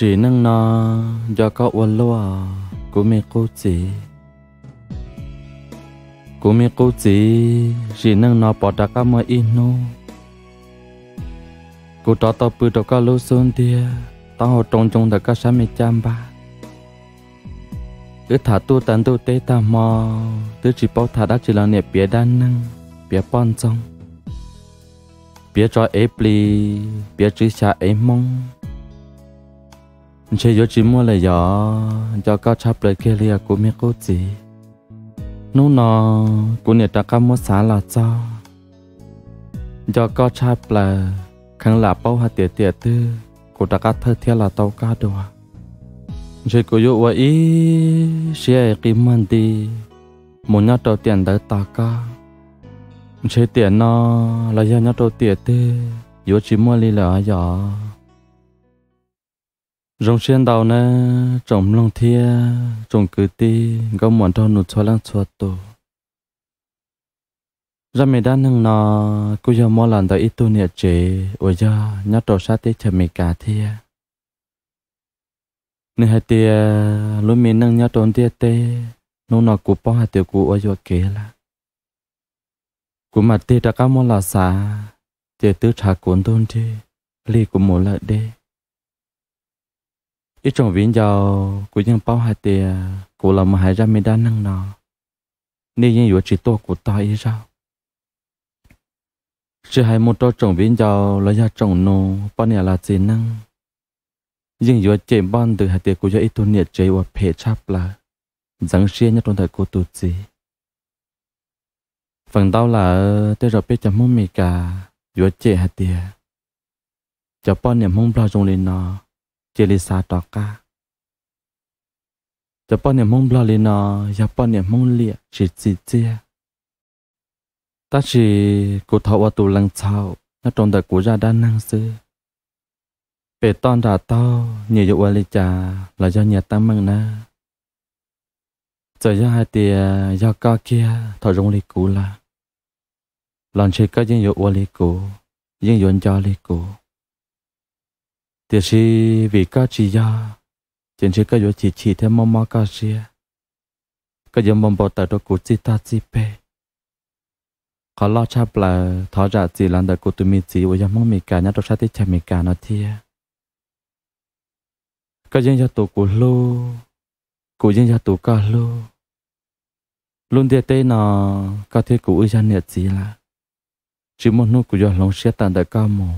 chỉ nâng nó do có uốn lúa của mẹ cô chỉ của mẹ cô chỉ chỉ năng nó bỏ đã cả mọi nô, cô cho tao bự cho cả lô sơn tia tao học trong trong đã cả sáu mươi trăm ba cứ thả tu tận tu tế ta mò tứ chỉ bao thả đã chỉ là nẹp bia đan nâng, bia pon trong bia cho ép ly bia chữ cha ép mong chỉ gió chỉ mua là gió cho cao chắp lời kia lia của mấy cô chị nú nó của nhà ta cao mua xá là cho cho cao chắp là khăn là bao hạt tiệt tiệt tư của ta cao thơ thiên là tàu cá đồ chế của yêu vậy sẽ kim man đi muốn nhát đầu tiền đỡ ta ca chỉ tiền nó là do nhát đầu tiệt tư gió chỉ mua lia là gió rong xuyên đầu nè trồng long thia trồng cứ ti gom muộn thôi nụ cho lăng cho tổ ra mày đã nâng nọ cứ giờ mua lần tới ít tu nhiệt chế ôi giờ nhát đồ sát tết chờ mày cả thia nên hai tia luôn mình nâng nhát đồ tia tê nô nọ của bao hai tiểu của ôi giờ kế là của mặt tia đã cá mua là xả tia tứ trà cuốn tôn thi, ly của mỗi lợi đê ít trong viên giờ của những bao hạt tiền của là một hai ra mình đã năng nọ nên những yếu chỉ to của ta ý ra chỉ hai một trong trồng viện giờ là do trồng nô bao nhiêu là tiền năng nhưng yếu chỉ ban từ hạt tiền của do ít tu nhiệt chế và phê chắp là rằng xia nhất trong thời của tu gì phần tao là tôi rồi biết chấm mông mì cả yếu chỉ hạt tiền cho bao nhiêu mông bao trong lên nó chỉ lì xa đó cả cho bọn nhà mông lo lên nó cho bọn nhà mông lìa chỉ chỉ chia ta chỉ cụ thọ ở tù lăng sau nó trong đời cụ ra đa năng sư bề ton đã tao nhiều dụ lì trà là do nhà ta măng na giờ do hai tia do co kia thọ rung lì cụ là lần chỉ có những dụ lì cụ những dụ cho lì cụ thì chỉ vì cá chi ya trên chiếc cái chỉ chỉ thêm mắm mắm cá chi cái chỗ mắm bò tại đó cũng chỉ ta chỉ pe khó lo cha là thọ ra chỉ làm được cũng tụi mình chỉ với mắm mì cá nhát đó sát thì chả mì cá nó thia cái chỗ nhà tụ cũ lô cũ chỗ nhà tụ cá lô luôn địa tây nó cá thế của dân nhật chỉ là chỉ một nút của chỗ lòng sẽ tàn đại ca mồ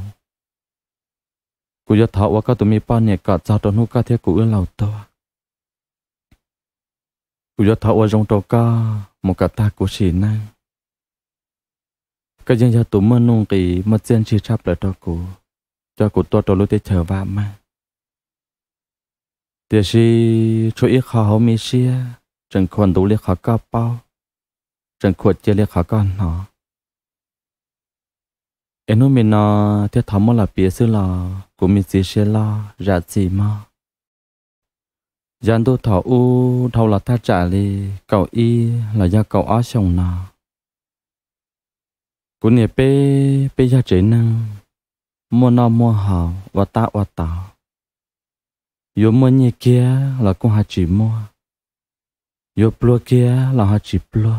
กูจะถาวก็ตัวมีป้าเนี่ยกะจ้าตอนหูกะเทียกูเอื้อเหล่าตัวกูจะถาวจงตัวกะมกะตากูฉีนั่งก็ยังจะตัวเมื่อนุ่งกีมาเจียนชีชับเลยตัวกูจะกูตัวตัวรู้เตเถอบ้ามาเดี๋ยวชีช่วยอีกเขาเขามีเชียจังควรดูเรียกเขาก็เป้าจังควรเจเรียกเขาก็หนอเอ็นุมินอเทียทำมาละเปียซื้อหลอ của mình chỉ sẽ lo ra gì mà giàn đô thọ u thâu là ta trả li cậu y là do cậu ó sông nà, của nè bê bê gia trị năng mua nọ mua hào và ta và ta, yo mua như kia là con hạt chỉ mua yo plua kia là hạt chỉ plua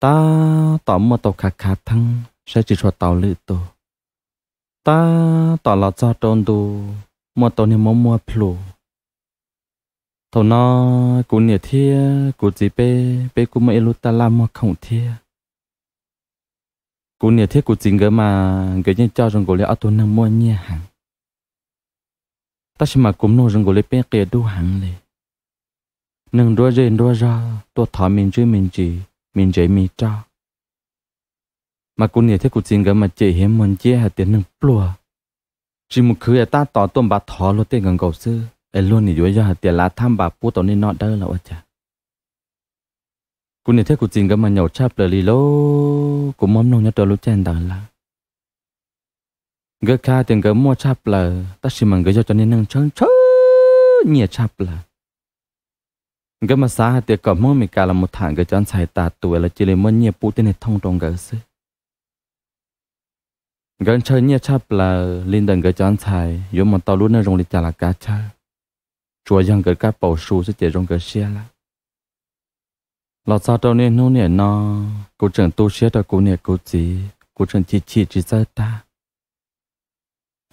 ta tỏ mua tàu khá khá thăng sẽ chỉ cho tàu lự tàu ta ta là cha tròn đồ mua tao nên mua mua plu thầu na cũng nhiệt thiê cũng chỉ bé bé cũng mày lúc ta làm mua không thiê cũng nhiệt thiê cũng chỉ ngỡ mà ngỡ như cho rằng gọi là tao nên mua nhẹ hàng ta xem mà cũng nô rằng gọi là bé kia đu hàng này nâng đua rên đua ra tôi thả mình chơi mình chỉ mình chơi mình trao mà cô nhớ thế cô xin gỡ mà chị hiếm muốn chia hạt tiền nâng plua chỉ một khứ ta tỏ tôm bà thỏ luôn tiền gần cầu sư ấy luôn thì dưới cho hạt tiền lá tham bà pu tổ nên nọ đỡ là ôi chà cô nhớ thế cô xin gỡ mà nhậu chắp lời lì lô cũng mắm nông nhớ trở lúc chen đỡ là gỡ ca tiền gỡ mua chắp lời ta chỉ mong gỡ cho cho nên nâng chân chớ nhẹ chắp lời gỡ mà xa hạt tiền cỏ mua mì cà là một thằng gỡ cho anh xài tà tuổi là chỉ lấy mua nhẹ pu tiền này thông trong gỡ sư gần chơi nhẹ chắp là linh đừng cái chán thải yếu mà tao luôn nó rong đi chả là cá chơi chùa giang cái cá bầu su sẽ chạy rong cái xe là lọt sao đâu nên nô nè nó cô chẳng tu xe đó cô nè cô gì cô chẳng chỉ chỉ chỉ ra ta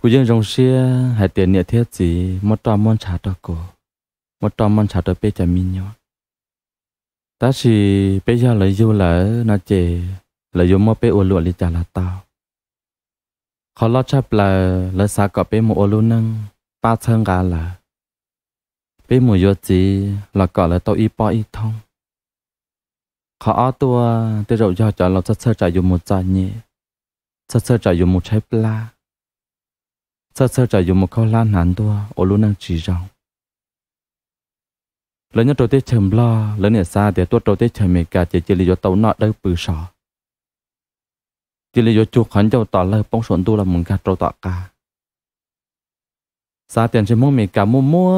cô dân rong xe hai tiền nè thiết gì mất tao món trả đó cô mất tao món trả đó bé chả minh nhau ta chỉ bây giờ lấy yêu là nó chế, lấy yêu mà bé ôn lụa lịch chả là tao khó lo chấp là lỡ xa có bé mùa luôn nâng ba thân gà là bé mùa vô gì là có là tôi y bỏ y thông khó ở tua tôi rậu do cho là sơ sơ trả dùng một trái nhẹ sơ sơ trả dùng một trái pla sơ sơ trả dùng một câu lan hẳn tua ô luôn nâng chỉ rộng lớn nhất tôi tết chầm lo lớn nhất xa thì tôi tôi tết chầm mẹ cả chỉ chỉ lý do tàu nọ đâu bự sọ จีลยจุขันเจ้าต่อเลยป้องสนตัวละมุงกาตรตอกาซาเตียนเชมงมีกามัวมัว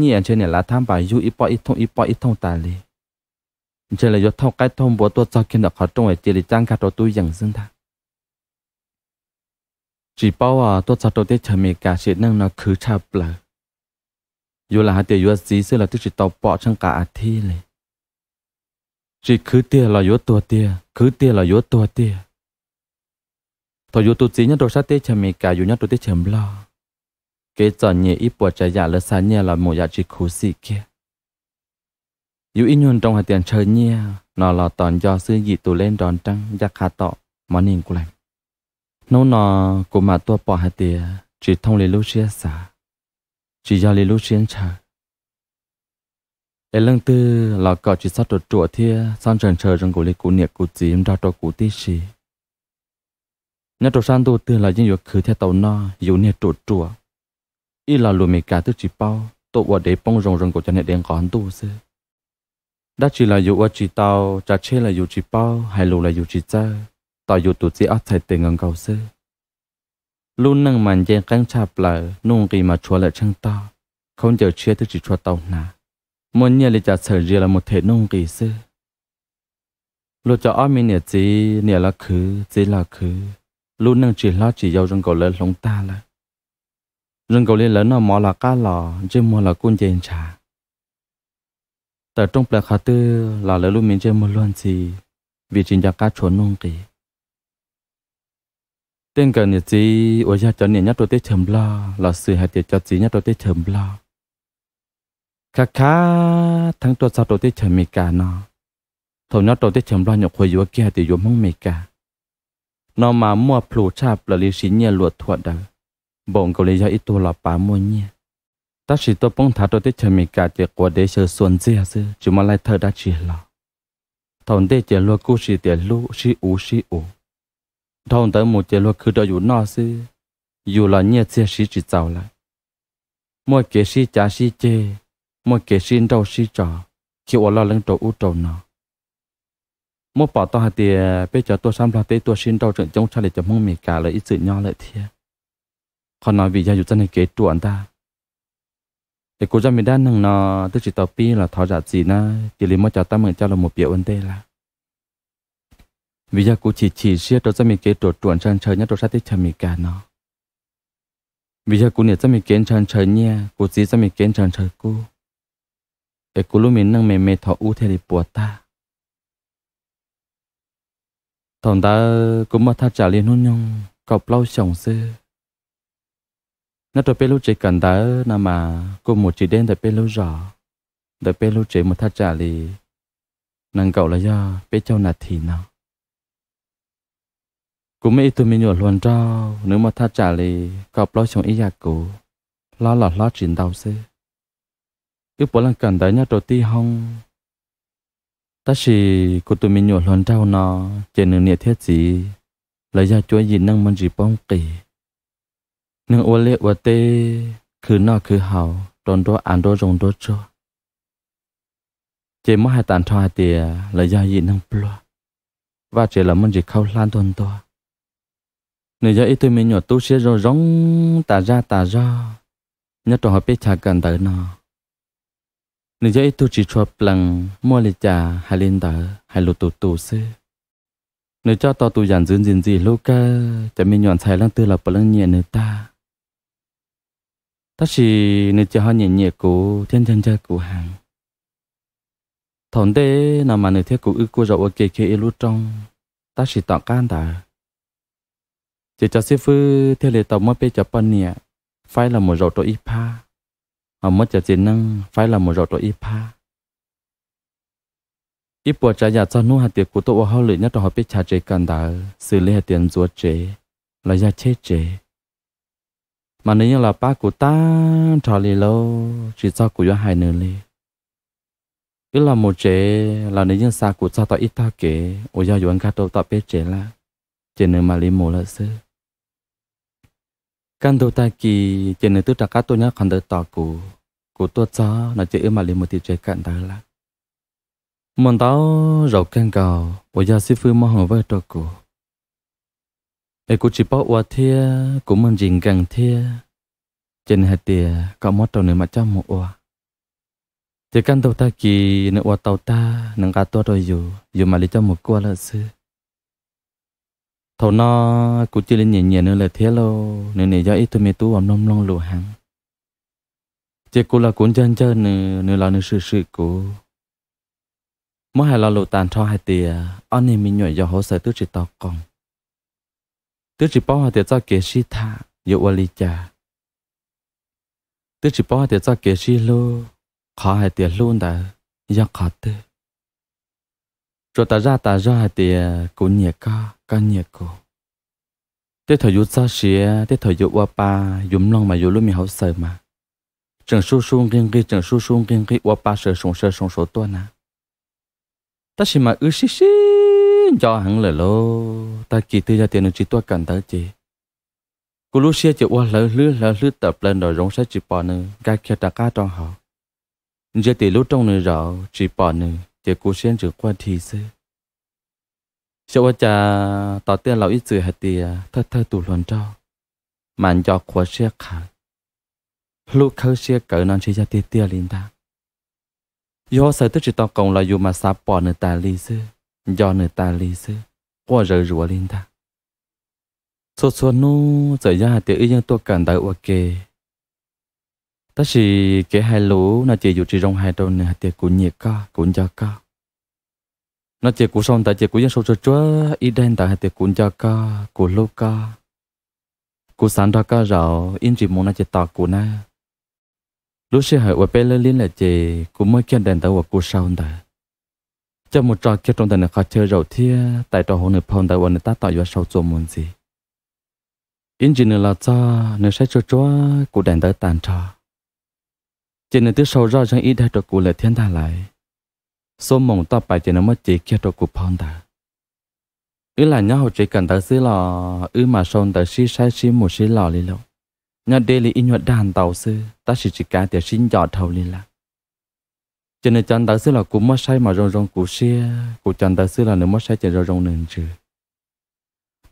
นี่อันเชเนี่ยละทำไปยูอีปออีทงอีปออีทงตาเลยเชเลยยศเท่าใกล้ทงบัวตัวจอกินดอกเขาตรงไอ้เจริจังกาตัวตัวอย่างซึ่งท่าจีเป้าอ่ตัวจอกตัวเตชมีกาเชนั่งนอคือชาเปล่าอยู่ละหาเตียยวสีซึ่งเราติดจิตต่อปอช่างกาอาทิเลยจีคือเตียเรายุตัวเตียคือเตียเรายุตัวเตียตัวยูตูจีเนี่ยตัวชาติเชมีกาอยู่เนี่ยตัวเชมลอเกจอนเนี่ยอีปวดใจยาละซาเนี่ยละหมูยาจิคูสิเกยูอินยุนตรงหัดเตียนเชิญเนี่ยนอลอตอนยอซื้อหยีตัวเล่นดอนจังยักขาต่อมอนิงกุลังนู้นอกูมาตัวปอหัดเตียจีทงเลลูเชียสาจียาเลลูเชียนเชอเอลังตือเราก็จีสัตว์ตัวจั่วเทียซ่อนเชิญเชิญจังกูเลยกูเนี่ยกูจีมดาตัวกูตีชี nhà trò san tu từ là dân dục khử theo tàu no dù nè trụ chùa y là lùi mì cả tức chỉ bao tổ quả để bông rồng rồng của cha nè đen còn tu sư đã chỉ là dù ở chỉ tàu cha chê là dù chỉ bao hay lù là dù chỉ cha tàu dù tụt chỉ ở thầy tiền ngang cầu sư luôn nâng màn dây căng cha bờ, nung kỳ mà chúa lại chăng to không chờ chia tức chỉ chúa tàu nà muốn nhớ lại trả sở riêng là một thể nung kỳ sư lùi cho ở mình nè chỉ nè là khứ chỉ là khứ luôn nâng chỉ lo chỉ dâu rừng cầu lên lông ta là rừng cầu lên lớn ở mò là cá lò chứ mò là côn dền trà tờ trong plek khá tư là lớn luôn mình chơi một luôn gì vì chính cho cá chuồn nông kỳ tên cần nhật gì ở cha cho nhật nhất tôi tết thầm lo là sự hạt tiệt cho gì nhất tôi tết thầm lo khá khá thằng tôi sao tôi tết thầm mì cả nó thầu nhất tôi tết thầm lo nhục hồi vừa kia thì vừa mong mì cả nó mà mua plu chap là lý sinh nhà luật thuật đó bọn cậu lý do ít tu là bà mua nhà ta chỉ tôi bông thả tôi tới chơi mình cả chỉ của để chơi xuân dễ chứ chỉ mà lại thơ đã chỉ là thằng để chơi luật cú chỉ để lu chỉ u chỉ u thằng tới một chơi luật cứ đó dù nọ chứ dù là nhà chơi chỉ chỉ giàu lại mỗi kế sĩ trả sĩ chê mỗi kế sĩ đâu sĩ trò khi ở lo lắng trâu u trâu nọ mua bỏ tao thì bây giờ tôi xăm là tế tôi xin đâu trận trong cha để cho mong mì cả lợi ít sự nho lợi thiệt còn nói vì gia dục dân này kế anh ta để cô ra mình đang nâng nó tức chỉ tao pi là thọ giả gì na chỉ lấy mất cho ta mượn cho là một biểu vấn đề là vì giờ cô chỉ chỉ riết tôi ra mình kế tuột tuần chân trời nhất tôi sát tích cho mình cả nó vì giờ cô nhiệt ra mình kiến chân trời nha cô chỉ ra mình kiến chân trời cô để cô lúc mình nâng mềm mềm thọ u thế thì bùa ta thằng ta cũng mà thắt trả liền hôn nhung cọp lau chồng xưa nó rồi bê lúc chỉ cần ta nà mà cô một chỉ đen tại bê lúc rõ tại bê lúc chỉ một thắt trả liền nàng cậu là do bê châu nạt thì nào cũng mấy tụi mình nhổ luôn trao nếu mà thắt trả liền cọp lau chồng ý giặc cũ lo lọt lo chuyện đau xưa cứ bỏ lần cần tới nhà đầu ti hông ta chỉ có tụi mình nhổ lon trao nó trên nửa nhiệt thiết gì lấy ra chúa gì năng mình chỉ bông kỳ nương ô lệ ô tê cứ nọ cứ hào, tròn đó ăn đó rồng đó cho chỉ mất hai tàn thoa tìa lấy ra gì năng ploa và chỉ là mình chỉ khâu lan tuần to nửa giờ ít tụi mình nhổ tu sẽ rồi rong tà ra tà ra nhất trò họ biết chả gần tới nó nên giờ tôi chỉ cho bằng mua lịch trà hay lên tờ hay lô tụt tụ sư nếu cho tao tụi dàn dưỡng gì gì lâu ca chả mình nhọn xài lăng tư là bà nhẹ nơi ta ta chỉ nếu cho họ nhẹ nhẹ cố thiên chân chân cố hàng thằng đế nào mà nếu thiết cố ước cố rậu ở kề kề lúc trong ta chỉ tọa can ta chỉ cho sư phụ theo lệ tàu mới bây giờ bận nhẹ phải là một rậu tổ ít pa mà mất cho chiến năng phải là một rổ tội ipa ipo trái giả cho nu hạt tiền của tôi họ lựa nhất họ biết trả chế cần đã xử lý hạt tiền ruột chế là gia chế chế mà nếu như là ba của ta trả lì lâu chỉ cho của hai nửa lì cứ là một chế là nếu như xa của cho tao ít ta kể ôi do anh cả tôi tao biết chế là chế nửa mà lì mồ là xưa căn đầu ta kỳ trên nơi tức trạc cá tôi nhá còn đỡ tỏ cụ cụ tôi cho nó chỉ mà liền một tí chơi cạn đó là mòn tao rầu căn cầu của gia sư phu mong với trọ cụ để cụ chỉ bảo qua thia cũng mong dình gần thia trên hạt tiề có mót trâu nơi mà cho một oa thì căn đầu ta kỳ nơi oa tàu ta nâng cá tôi rồi dù dù mà lấy cho một cua là xưa thầu nó cũng chưa lên nhẹ nhẹ nữa là thế lo nên này do ít tụi mày tu vào nông long lù hàng chỉ cô là cuốn chân chân nữa nữa là nữa sự sự cô mỗi hai là lù tàn cho hai tìa anh em mình nhảy do hồ sơ tôi chỉ tao còn tôi chỉ bao hai tìa cho kế sĩ tha dụ ở lý cha tứ chỉ bao hai tìa cho kế sĩ lô khó hai tìa luôn đã do khó tư rồi ta ra ta ra hai tìa cũng nhẹ co căn nhiệt cô thế thời dụ sao thế thời dụ qua pa mà dụ lúc mình hậu sợ mà chẳng su su kiên kia chẳng su su kiên kia qua pa sợ sùng sợ sùng số tuần à mà ư xí xí cho hẳn lời lô ta chỉ tư gia tiền chỉ tuất cần tới cô lúc xia chị qua lỡ lứa lỡ lứa tập lên rồi rong sách chị bỏ nữa ga kia ta cá trong họ giờ thì lúc trong nữa rõ chị bỏ nữa chị cô xuyên chữ qua thì xưa sau đó cha tỏ tiền lão ít chữ hạt thì à, thơ thơ tụ luận cho màn cho khóa xe khả lúc khâu xe cỡ non chỉ cho tiền tiền liền ta do sợ tức chỉ tao còn là dù mà xa bỏ nửa ta lì sư do nửa ta lý sư qua rỡ rủa liền ta số số nu giờ ra hạt thì ý nhân tôi cảm thấy ok ta chỉ cái hai lũ là chỉ dù chỉ rong hai đầu nửa hạt thì cũng nhiệt co cũng cho co nó chỉ của xong tại chỉ của dân cho chúa ít đen tại tiệc của cha ca của lô ca của sản ra ca rào in chỉ muốn nó chỉ tạc của na lúc xưa hỏi về lên liên là chỉ của mới kiện đèn tại của sau tại cho một trò kia trong tình khó chơi rầu thia tại trò hồn nửa tại quần ta tạo do sau chỗ muốn gì in chỉ là cho nửa sẽ cho chúa của đèn tới tàn trò chỉ nửa thứ sau ra trong ý đại trò của là thiên đà lại số mong ta bài chỉ nó mới chỉ kia đồ của phong ta ứ là nhau chỉ cần tới xí lò ứ mà xong tới xí sai xí một xí lò li lâu nhà đê li in hoạt đàn tàu sư ta chỉ chỉ cả tiền xin dọ thầu li là cho nên chân tới xí lò cũng mới sai mà rong rong của xí của chân tới xí lò nếu mới sai chỉ rong rong nên chứ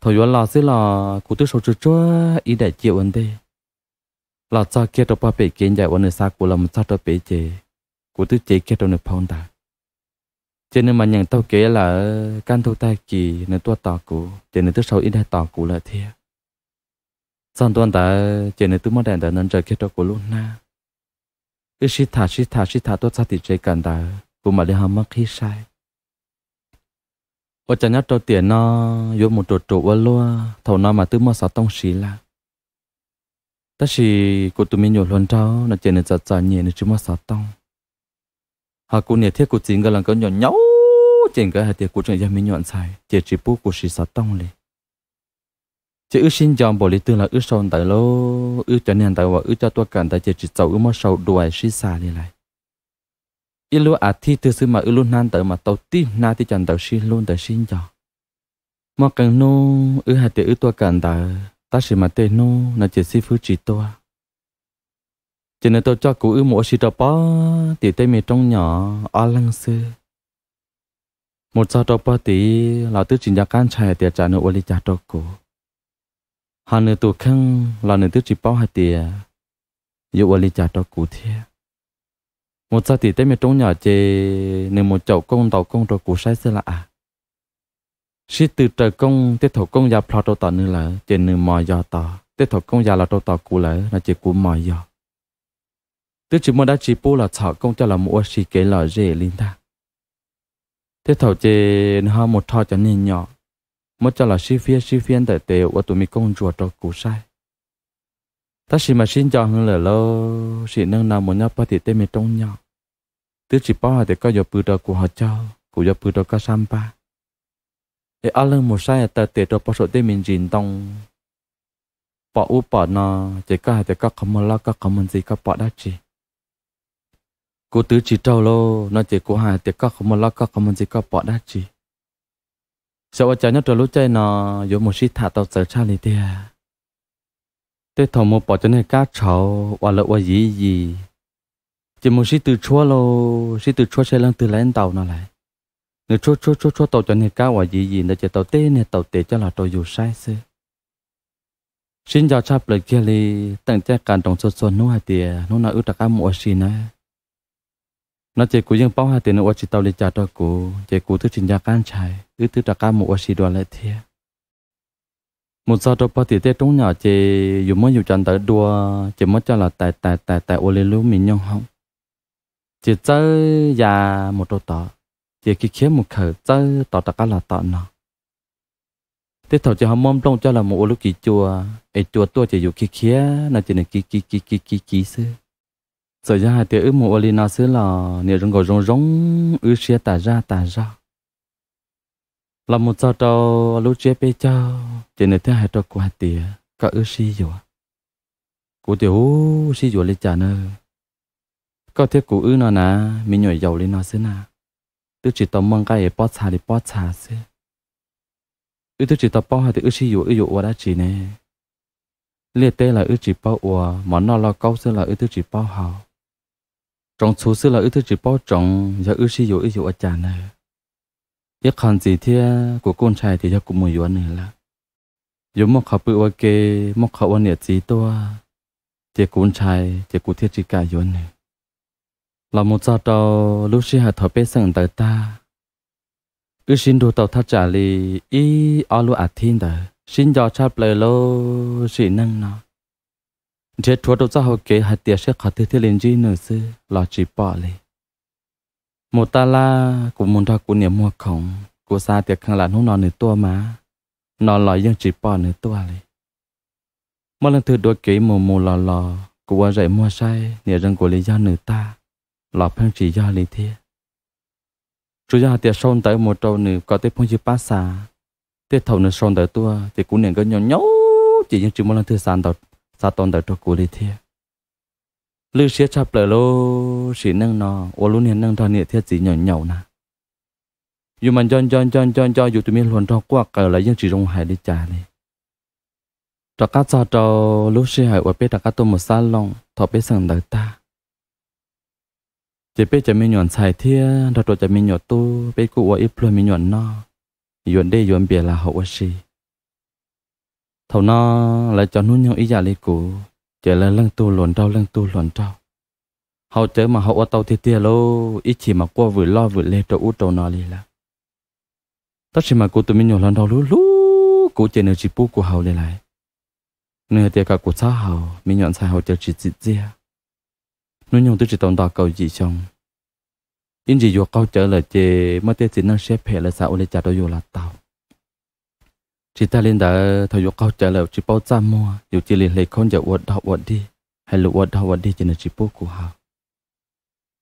thôi vừa lò xí lò của tôi số chữ chúa ý đại chịu anh đi lò cho kia đồ ba bể kiến dạy anh ấy sao của làm sao đó bể chế của tôi chế kia đồ nửa phong ta cho nên mà nhận tao kể là ờ, can thâu ta kỳ nên tôi tỏ cũ cho nên tức sau ít hay tỏ cũ là thế xong tuần ta cho nên tôi mất đèn đã nên chờ kết cho của luôn na cái sĩ thả sĩ thả sĩ thả tôi sao thì chơi cần ta cũng mà đi hâm mất khi sai ở chân nhất cho tiền nó vô một trụ trụ qua luôn thầu nó mà tôi mất sáu tông sĩ là tất sĩ của tụi mình nhổ lần trao nó chỉ nên giật giật nhẹ nên chỉ mất sáu tông hà cô nè thiết cô chính cái lần có nhọn nhau trên cái hạt tiệc cô chẳng mình nhọn sai chỉ chỉ bố cô xì sát tông lên chỉ ước xin chọn bỏ lý tư là ước sau tại lô ước cho nên tại vợ ước cho tôi cần tại chỉ chỉ sau ước mà sau đuổi xì xa đi lại ít lúc à thi từ sư mà ước luôn nan tại mà tàu ti na thì chọn tàu xin luôn tại xin chọn mà cần nô ước hạt tiệc ước tôi cần tại ta chỉ mà tên nô là chỉ xin phước chỉ tôi cho nên tôi cho cụ ư mỗi sĩ trò bó thì tay mẹ trong nhỏ o lăng sư một sao trò bó tí là tức trình ra can chạy tiệt trả nụ ô lý trả trò cụ hà nữ tù khăn là nữ tức chỉ bó hai tiệt dụ ô lý trả trò cụ thiệt một sao thì tay mẹ trong nhỏ chê nên một chậu công tàu công trò cụ sai sẽ là à sĩ từ trời công tiết thổ công gia plot trò tỏ nữa là trên nữ mò do tỏ tiết thổ công gia là trò tỏ cụ lỡ là chỉ cụ mò do tức chỉ muốn đã chỉ bù là thọ công cho là mua xì kế là dễ linh ta thế thầu chê ha một thọ cho nên nhỏ mất cho là xí phía xí phiên tại tệ và tụi mình công chùa cho cú sai ta xì mà xin cho hơn là lâu xì nâng nào một nhóc bắt thì tên mình trong nhỏ tức chỉ bao thì có giờ bự đó của họ cho của giờ bự đó có ba, để ăn lưng một sai tại tệ cho bao số tên mình gìn tông bảo u bảo nó chỉ có hai chỉ có không lo có không gì có bảo đã chỉ cô tứ chỉ trâu lô nó chỉ cô hà thì các không lo các không chỉ có bỏ đá chỉ sau cha nhớ trâu lúc chơi nó dù một sĩ thả tàu sợ cha này tia tê thầm một bỏ cho nên cá cháu và lợi và gì gì chỉ một sĩ từ chúa lô sĩ từ chúa sẽ lăng từ lên tàu nó lại nếu chúa chúa chúa chúa tàu cho nên cá và gì gì nó chỉ tàu tê này tàu tê cho là tàu dù sai xưa xin chào cha lời kia li tặng cha càng đồng số số nô hà tia nô nào ưu đặc am mua xin này nó chỉ cú dân bao hai tiền ở chỉ tàu lên trả cho cú chỉ cú thứ trình gia can thứ thứ trả ca một chỉ đoàn lại thiệt một sao trong bao tết trong nhà chỉ dùng mới dùng chân tới đua chỉ mới cho là tại tại tại tại ô lên lúa mình nhau không chỉ chơi già một đồ tỏ chỉ khi khiến một khởi chơi tỏ trả ca là tỏ nó tết thầu chỉ hâm mong trong cho là một ô lúc kỳ chùa ấy chùa tôi chỉ dùng khi khía là chỉ là kỳ kỳ kỳ kỳ kỳ kỳ xưa sở ra hai tiếng ước mộ ali nó xứ là nhiều rừng gò rong rong ước xia tả ra tả ra là một sao trâu lúc chế bê cho chỉ nên thế hai trâu qua tía cả ước xí rồi cụ tiểu xí rồi lên chả nơ có thế cụ ước nó nà mình nhồi dầu lên nó xứ nà tức chỉ tao mong cái bó xà đi bó xà xứ ước tức chỉ tao bó hai thì ước xí rồi ước rồi đã chỉ nè liệt tế là ước chỉ bó ủa món nó lo câu xứ là ước tức chỉ bó hào จงชูเสือเราอึดจิตป้อจงอย่าอึดชีอยู่อึดอยู่อาจารย์เนี่ยยักษ์ขันสีเทียกุ้งกุนชายที่ยักุ์กุมวยอนเนี่ยละยมมกขับปืวเกยมกขับวันเนียสีตัวเจ้ากุนชายเจ้ากุเทียจิกายย้อนเนี่ยเรามุจาตอลูกชีหะดถอเป้สังเตตาอึดชินดูตอทัจาลีอีอลูอัตินเดอชินจอชาเปลโลสีนั่งเนาะเจ็ดทัวร์ตัวเจ้าเก๋หัดเตียเชื่อขัดเที่ยเลนจีหนึ่งซื้อหลอจีปอเลยมูตาลากูมุนทากูเนี่ยมัวของกูซาเตียข้างหลังห้องนอนหนึ่งตัวมานอนลอยยังจีปอหนึ่งตัวเลยเมื่อลังถือตัวเก๋มูมูหล่อหล่อกูว่าใจมัวใช่เนี่ยจังกูเลยย่าหนึ่งตาหลอเพิ่งจีย่าเลยเทีย chú ย่าเตียชนแต่มัวโตหนึ่งก็เตียพงจีป้าสาเตียเท่าหนึ่งชนแต่ตัวเตียกูเนี่ยก็หย่อนเนาะจียังจีเมื่อลังถือสารต่อซาตอนเดตัวกูลีเทียลือเชียชับเปลโลสีนั่งนอโอลุเนียนนั่งทอเนี่ยเทียสีเหนียวเหนียวนะ อยู่มันจอนจอนจอนจอนจอนอยู่ตัวมีหลวนทอกว่าเกิดอะไรยังจีรงหายดิจาเลยตะกัดซาตอลูเชียหายวัาเป็ดตะกัดตัวมอซาลงทอเป็ดสังเดตาจะเป็ดจะมีหยวนใส่เทียนตัวจะมีหยวนตู้เป็ดกูว่อีพลอยมีหยวนนอหยวนได้หยวนเบียร์ลาหัวชี thầu nó lại cho nuôi nhau ý giả lì cụ chỉ là lăng tu luồn trâu lăng tu luồn trâu hậu chế mà hậu ở tàu thì tia lô ý chỉ mà qua vừa lo vừa lê trâu út trâu nó lì là tất nhiên mà cô tụi mình nhỏ lần đầu lú lú cô chỉ nửa chỉ bú của hậu lì lại nửa tia cả cụ xa hậu mình nhọn sai hậu chơi chỉ chỉ tia nuôi nhau tôi chỉ tồn tại cầu gì chồng yên gì vô câu trở lời chế mất tia chỉ năng xếp hệ là sao lại trả đôi vô là tàu chỉ ta lên đã thầy dục câu trả lời chỉ bao giờ mua à? dù chỉ liền lấy con giờ uất đau uất đi hay lụ uất đau uất đi cho nên chỉ bao của hào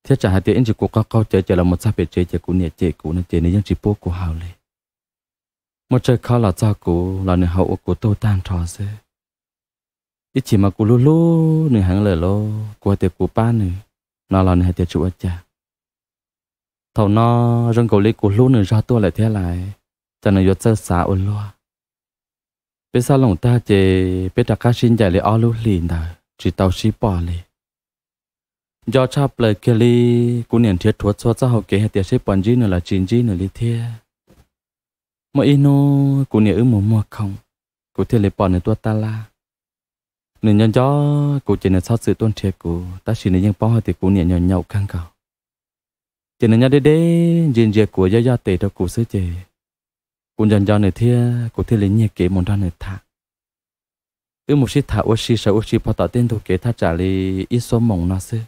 thế chả hai tiếng chỉ của câu câu trả trả là một sao biệt chế chế của nhiệt chế của nó chế nên chỉ bao của hào liền một chơi khó là do của là nửa hậu của tôi tan trò xe ít chỉ mà của lú lú nửa hàng lời lô qua tiệc của ba nửa nó là nửa tiệc chủ ở chả thầu nó rừng cầu lấy của lú nửa ra tôi lại thế lại cho nên vô chơi xã ôn loa bây giờ lòng ta chê bây đặt cá xin chạy lấy ao lũ liền ta chỉ tàu xí bỏ liền do cha plei kia li cũng nhận thiết thuật cho cha học kế hệ tiệt sĩ bản gì nữa là chín gì nữa li thế mà ino cũng nhận ước muốn mua không cụ thể lấy bọn này tua ta la nên nhân do cụ chỉ là sau sự tuân thiệt cụ ta chỉ là những bao hơi thì cụ nhận nhận nhậu căng cầu chỉ là nhau đế đế riêng riêng của gia gia tệ cho cụ sứ chè cũng dần dần này thia cụ thia lính nhẹ kế một đoạn này thả từ một sĩ thả ô sĩ sợ ô sĩ phò tỏ tên thủ kế thả trả lý ít số mỏng nó xưa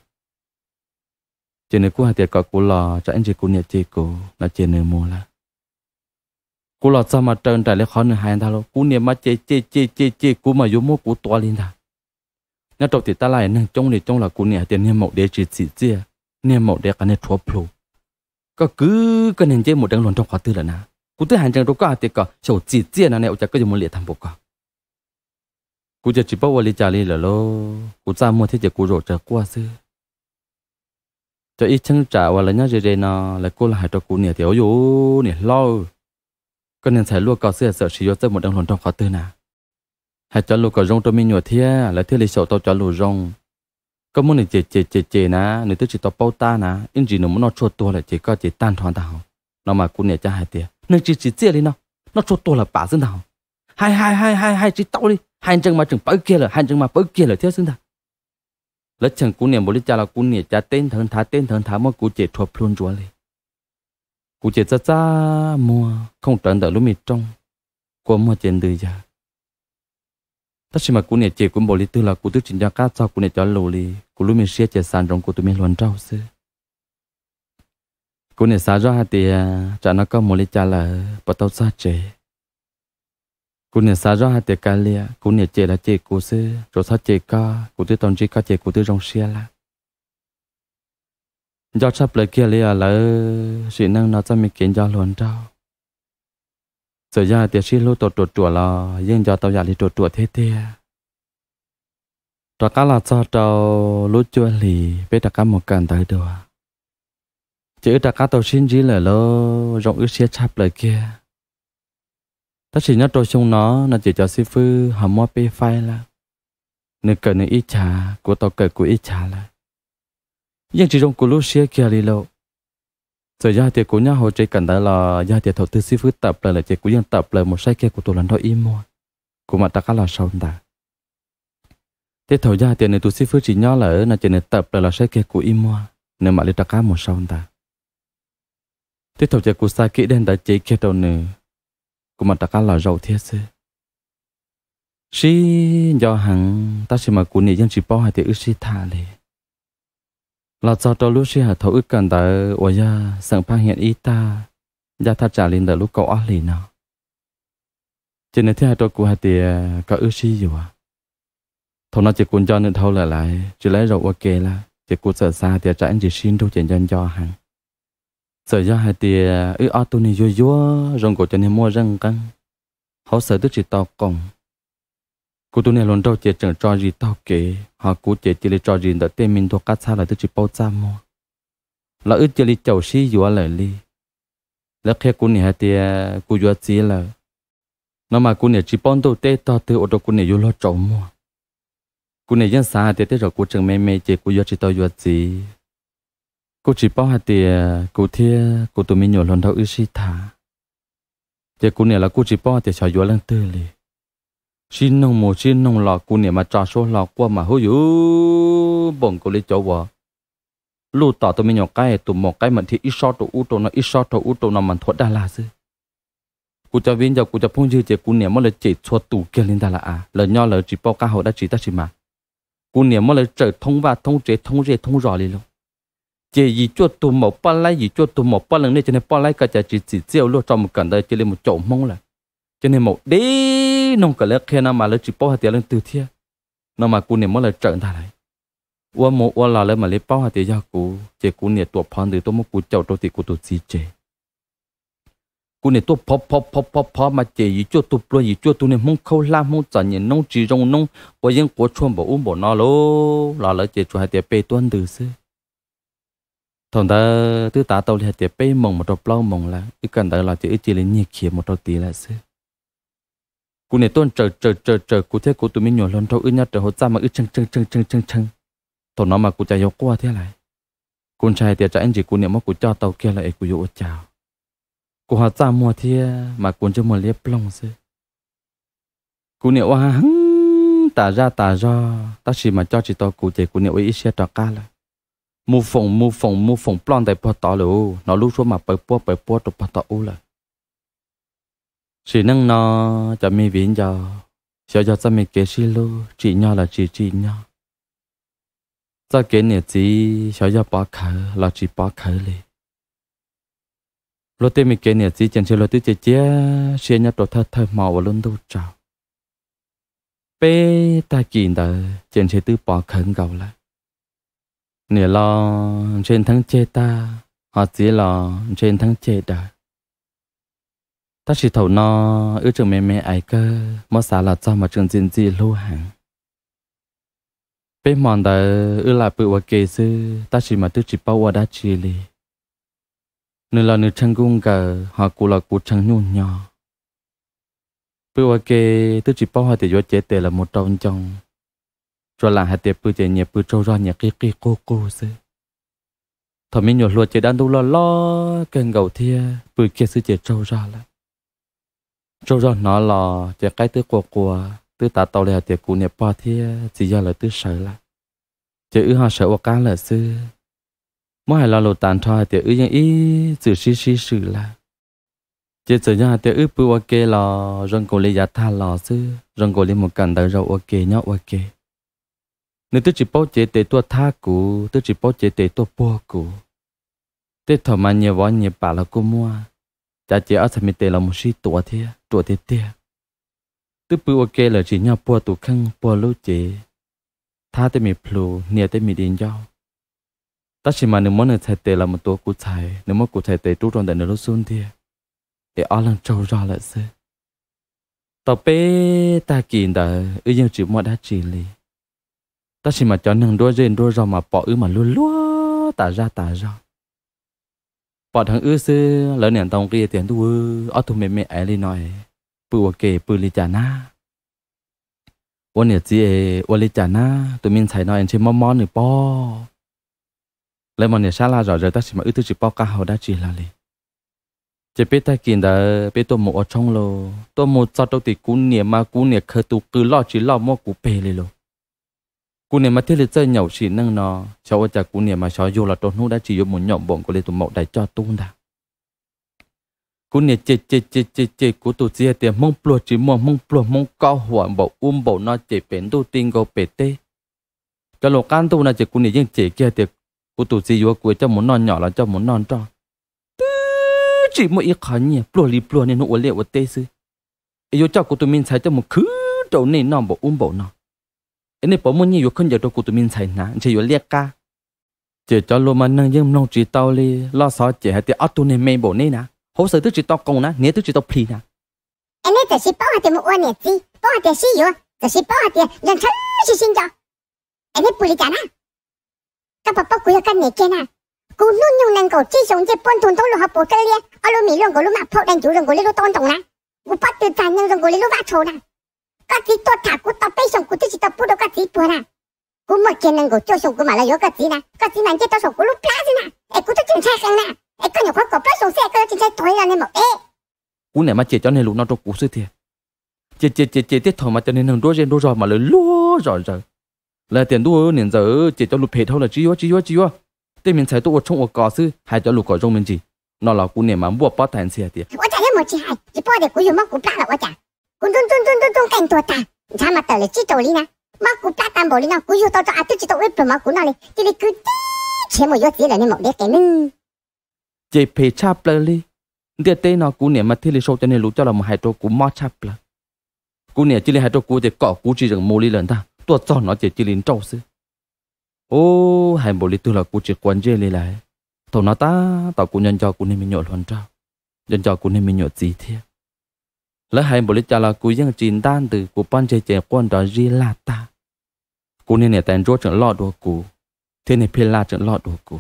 trên này cũng hay tiệt có cụ lò cho anh chị cụ nhẹ chị cụ là trên này mua là cụ lò sao mà trơn trải lấy khó nữa hai anh ta lo cụ niệm mà chê chê chê chê chê cụ mà dùng mua cụ to lên thả nhớ trâu thì ta lại nè trong này trong là cụ nhẹ tiền niệm mẫu để chỉ chỉ chia niệm mẫu để cái này thua plu có cứ cái nền chế một đang luận trong khóa tư là nào กูจะหันจังรู้ก็อาทิตย์ก็เฉียวจีเจียนเนี่ยอุจก็ยังมันเหลียทำบุกก็กูจะจีบว่าลิจารีเหรอโลกูจะมัวที่จะกูโรดจะกลัวซื้อจะอีช่างจ่าวันละเนี่ยเจเนาแล้วกูละหายตัวกูเนี่ยเดี๋ยวอยู่เนี่ยเล่าก็เนี่ยใส่ลวกก็เสื้อเสื้อชีวิตเจ้าหมดดังหล่นต้องขอเตือนนะให้จ้าลูกก็ร้องตัวมีหนวดเทียแล้วเที่ยวเลยเฉียวตัวจ้าลูกร้องก็มึงเนี่ยเจเจเจเจนะเนี่ยตัวจีตัวเป้าตานะอินจีหนุ่มมันเอาชดตัวเลยเจก็เจต้านทอนตาเขาเรามากูเนี่ยจะหายเตี้ย nên chỉ chỉ chia đi nó nó cho tôi là bà dân nào hai hai hai hai hai chỉ tao đi hai chân mà chừng bấy kia là hai chân mà bấy kia là thế dân nào lỡ chừng cú niệm bố lý cha là cú niệm cha tên thần thá tên thần thá mà cú chỉ thuộc luôn chúa đi cú chỉ cha cha mua không trần đợi lúc mì trong cú mua tiền đời giờ tất nhiên mà cú niệm chỉ cú bố lý tư là cú tư chính cho cá cho cú niệm cho lù li cú lúc mì xia chỉ sàn trong cú tụi mình luận trao xưa cô này xa ra thì chả nó có một lý cha là bắt đầu xa chế cô này xa ra thì cái lia cô này chế là chế cô sư rồi sao chế có cô tư tông chế có chế cô tư trong xe là do sắp lời kia lia là sự năng nó cho mình kiến do luôn trao giờ ra thì xin lô tổ tổ tổ là riêng cho tao giả đi tổ tổ thế thế đó cá là cho trâu lúa chua lì biết là cá một cần tới được chỉ ta cá tàu xin chỉ là lo rộng ước xe chặt lời kia ta chỉ nhớ tôi chung nó là chỉ cho sư phụ hầm mua bê phai là nửa cờ nửa ít trà của tàu cờ của ít trà là nhưng chỉ trong của lúc xe kia đi lâu rồi gia tiệc của nhà hội chỉ cần đó là gia tiệc thầu tư sư phụ tập là là chỉ của dân tập là một sai kia của tôi lần đó im mua của mặt ta cá là sao ta thế thầu gia tiền này tôi sư phụ chỉ nhớ là là chỉ nên tập là là sai kia của im mua nên mà lấy ta cá một sao ta thế thầu giờ của sa kỹ đen đã chế kia đầu nè cụ mà ta cá là rầu thiết chứ sĩ do hẳn ta sẽ mà của này dân chỉ bao hai thì ước sĩ thả lệ là do cho lúc sĩ hạ thầu ước cần đã ở gia sẵn phát hiện ý ta gia ta trả lên đã lúc cậu ở lì nào cho nên thế hạ cho cụ hai thì có ước sĩ gì à thầu nó chỉ cuốn cho nên thâu lại lại chỉ lấy rầu ok là chỉ cụ sợ xa thì trả anh chỉ xin đâu chuyện dân do hẳn sợ do hai tia ư o tu này vui vua, rong cổ cho nên mua răng căng họ sợ tức chỉ tao còng cô tu này luôn đâu chỉ chẳng cho gì tao kể họ cố chỉ chỉ lấy cho gì đã tên mình thuộc cát xa là tức chỉ bao xa mua là ư chỉ lấy chầu xí dùa lời li là khi cô này hai tia cô dùa xí là nó mà cô này chỉ bao đâu tê to từ ô tô cô này vô lo trộm mua cô này dân xa tê tê rồi cô chẳng mê mê chỉ cô dùa chỉ tao dùa xí cô chỉ bảo hạt tiền cô thia cô tụi mình nhổ lần đầu ư si thả giờ cô nè là cô chỉ bảo hạt tiền xài gió lần tư liền xin nông mồ xin nông lọ cô nè mà trò số lọ qua mà hối dữ bọn cô lấy chỗ vợ lu tỏ tụi mình nhổ cái tụi một cái mà thì ít so tụi út tụi nó ít so tụi út tụi nó mình thoát đà la chứ cô cho viên giờ cô cho phong dư giờ cô nè mới là chỉ cho tụ kia lên đà la à lời nhau lời chỉ bảo cá hậu đã chỉ ta chỉ mà cô nè mới là trở thông và thông chế thông rễ thông rõ liền luôn chỉ gì cho tụ một ba lấy gì cho tụ một ba lần này cho nên ba lấy cả chả chỉ chỉ tiêu luôn trong một cảnh đời, chỉ lên một chỗ mong là cho nên một đi nông cả lấy khen mà lấy chỉ bao hạt tiền lên từ thiệt nó mà cú này mới là trận ta lại. qua một qua là lấy mà lấy bao hạt tiền ra cú chỉ cú này tuột phong từ tôi muốn cú chậu tôi thì cú tôi chỉ chế cú này tôi phop phop phop phop phop mà chỉ gì cho tôi lo gì cho tôi này mong khâu la mong chả nhìn nông chỉ rong nông qua những cú chuông bảo uống bảo nó lô là lấy chỉ cho hạt tiền bê tuân từ xưa thằng ta tứ tá tàu liệt tiệp bay mông một đầu plau mông là cứ cần ta là chữ chỉ lên nhiệt khí một đầu tí là sư cú này tôn chờ chờ chờ chờ cú thế cú tụi mình nhỏ lớn trâu ư nhát chờ hốt ra mà ư chăng chăng chăng chăng chăng chăng thằng nó mà cú chạy dọc qua thế này con chạy tiệt chạy anh chỉ cú niệm mà cú cho tàu kia lại cú vô chào cú họ ra mùa thế mà cú chưa mùa liếp long sư cú niệm hoa hăng tà ra tà ra ta chỉ mà cho chỉ tàu cú chạy cú niệm ấy ít xe trò ca lại mù phồng mù phồng mù phồng plon tại bờ tỏ lù nó lúc số mà bơi bờ bơi bờ tụ bờ tỏ u là chỉ năng nó cho mi vĩnh cho cho cho cho mi kế sĩ lu chỉ nhau là chỉ chỉ nhau cho kế nè chỉ cho cho bỏ khờ là chỉ bỏ khờ li lúc tê mi kế nè chỉ chân chơi lúc tê chơi chơi xe nhau tổ thơ thơ mò và luôn đâu trào bé ta kiện đời chân chơi tư bỏ khờ gầu lại nửa lo trên tháng chê ta họ chỉ lo trên tháng chê đã ta chỉ thầu no ước trường mẹ mẹ ai cơ mất xả là cho mà trường diện gì lâu hẳn bên mòn đó ước là bự và kề sư ta chỉ mà tư chỉ bao và đa chỉ lì nửa là nửa trăng cung cờ họ cụ là cụ trăng nhung nhỏ bự và kề tư chỉ bao họ thì do chế tệ là một trong trong rồi là hạt tiệp bự chế nhẹ bự trâu ra nhẹ kia kia cô cô sư thầm mình nhổ luật chế đang đu lo lo cần gầu thia bự kia sư chế trâu ra là trâu ra nó là chế cái tứ của của tứ tà tàu lèo tiệp cụ nhẹ bò thia chỉ do là tứ sợ là chế ư họ sợ hoặc cá là sư mỗi hai lo lột tàn thoa tiệp ư những ý sự xí xí sự là chế sử nhà tiệp ư bự ok là rong cổ lý giá tha lò sư rong cổ lý một cần tới rồi ok nhóc ok nếu tôi chỉ bảo chế tế tôi tha cũ tôi chỉ bảo chế tế tôi bỏ cũ tế thọ mà nhiều võ nhiều bà là cô mua cha chế ở thầm tế là một sĩ tuổi thế tuổi thế thế tôi bự ok là chỉ nhau bỏ tụ khăn bỏ lô chế tha tế mi plu nhiều tế mi điên giao ta chỉ mà nếu muốn người thầy tế là một tuổi cụ thầy nếu muốn cụ thầy tế trú trong đại nơi lô xuân thế để ở lần trâu ra lại xem tao bé ta kiện đã ư dân chỉ mua đã chỉ liền ta xin mà cho nàng đua dên đua rò mà bỏ ư mà luôn lúa tả ra tả ra bỏ thằng ư sư lỡ nền tông kia tiền tu ư ở tu mẹ mẹ ấy lên nói bự kể bự li chả na ôn nhiệt gì ôn li chả na tụi mình thấy nói anh chỉ mò mò nữa po lấy mà nhiệt xa la rồi rồi ta xin mà ư tu chỉ po cá hầu đã chỉ là liền chỉ biết ta kiện đã biết tôi một ở trong lô tôi một cho tôi thì cú niệm mà cú niệm khơi tu cứ lo chỉ lo mua cú bề lên lô cú niệm mà thiết lập nhậu xịn năng nó cháu ở chả cú niệm mà cháu dù là trốn hú đã chỉ muốn nhộng bọn của lê tụ mậu đại cho tu đã cú niệm chê chê chê chê chê cú tụ chia tiền mong plua chỉ mong mong plua mong cao hỏa bảo um bảo nó chê bén tu tin gò bể tê cho lộ can tu là chê cú niệm nhưng chê kia tiền cú tụ chia vô cuối cho muốn non nhỏ là cho muốn non cho chỉ một ít khó nhỉ plua li plua nên nó uốn lẹo tê sư yêu cho cú tụ mình thấy cho một khứ trâu nên non bảo um bảo nó ene bỏ muốn nhiều không giờ đâu cụ tụi mình xài nà chỉ có liếc ca chỉ cho lô mà nâng dân nông chỉ tao li lo sợ chỉ hay thì ở tụi này mày bỏ nè, nà hỗ trợ tức chỉ tao công nà nhớ tức chỉ tao pli nà ene chỉ chỉ bảo thì một quan nhật gì bảo thì sĩ yếu chỉ chỉ bảo thì dân chân chỉ xin cho ene pli cả nà các bà bảo quý các nè kia nà cụ luôn nhung năng cầu chỉ sống chỉ bận tồn tông lô học bộ cái liệt ở lô mì luôn của lô mà phô đang chủ lô của lô tôn tổng nà cụ bắt từ tàn nhân lô của lô vã trâu nà ka ti to ta ku ta pe song ku ti ta pu do ka gì pu na ku ma ken nang go cho song ku ma la yo ka ti na ka gì mà che to song ku lu pla ji na e ku to chin cha sang na e ka nyo ko ko pla song se ka chin cha tối ra nên mo e u này mà che cho nên lu nó to ku se thiệt che che che che te tho mà cho nên nang do je do ro mà le lu ro ro là tiền đua nên giờ chỉ cho lục phê thôi là chỉ chỉ chỉ tên mình thấy tôi trong một cỏ sư hai cho lục cỏ trong mình gì nó là cú này mà bùa bát thành xe thiệt hai để tiền 我讲你没钱，一包的我有么股票了，我讲。kuntuntuntuntuntunkan tuota jama tole chi toli na ma ku platan boli na ku yu to to atu chi to wep ma ku na le ti le ku ti che mo yo ti le nên mo de cái nu je pe cha ple li để te nó ku ne ma ti le so te ne lu cho la ma hai to ku ma cha ple ku ne chi le hai to ku de ko ku chi rừng mo li lần ta to cho nó chỉ chỉ lin trâu sư ô hai bồ li tu là cụ chỉ quan chế li lại thầu nó ta tao cụ nhân cho cụ nên mình nhộn hoàn trao nhân cho cụ nên mình nhộn gì thế lỡ hai bộ lịch là cú dân chín tan từ cú pan chơi chơi quân đó ri là ta cú nên nè tên rốt chẳng lọ đồ cú thế này phi là chẳng lọ đồ cú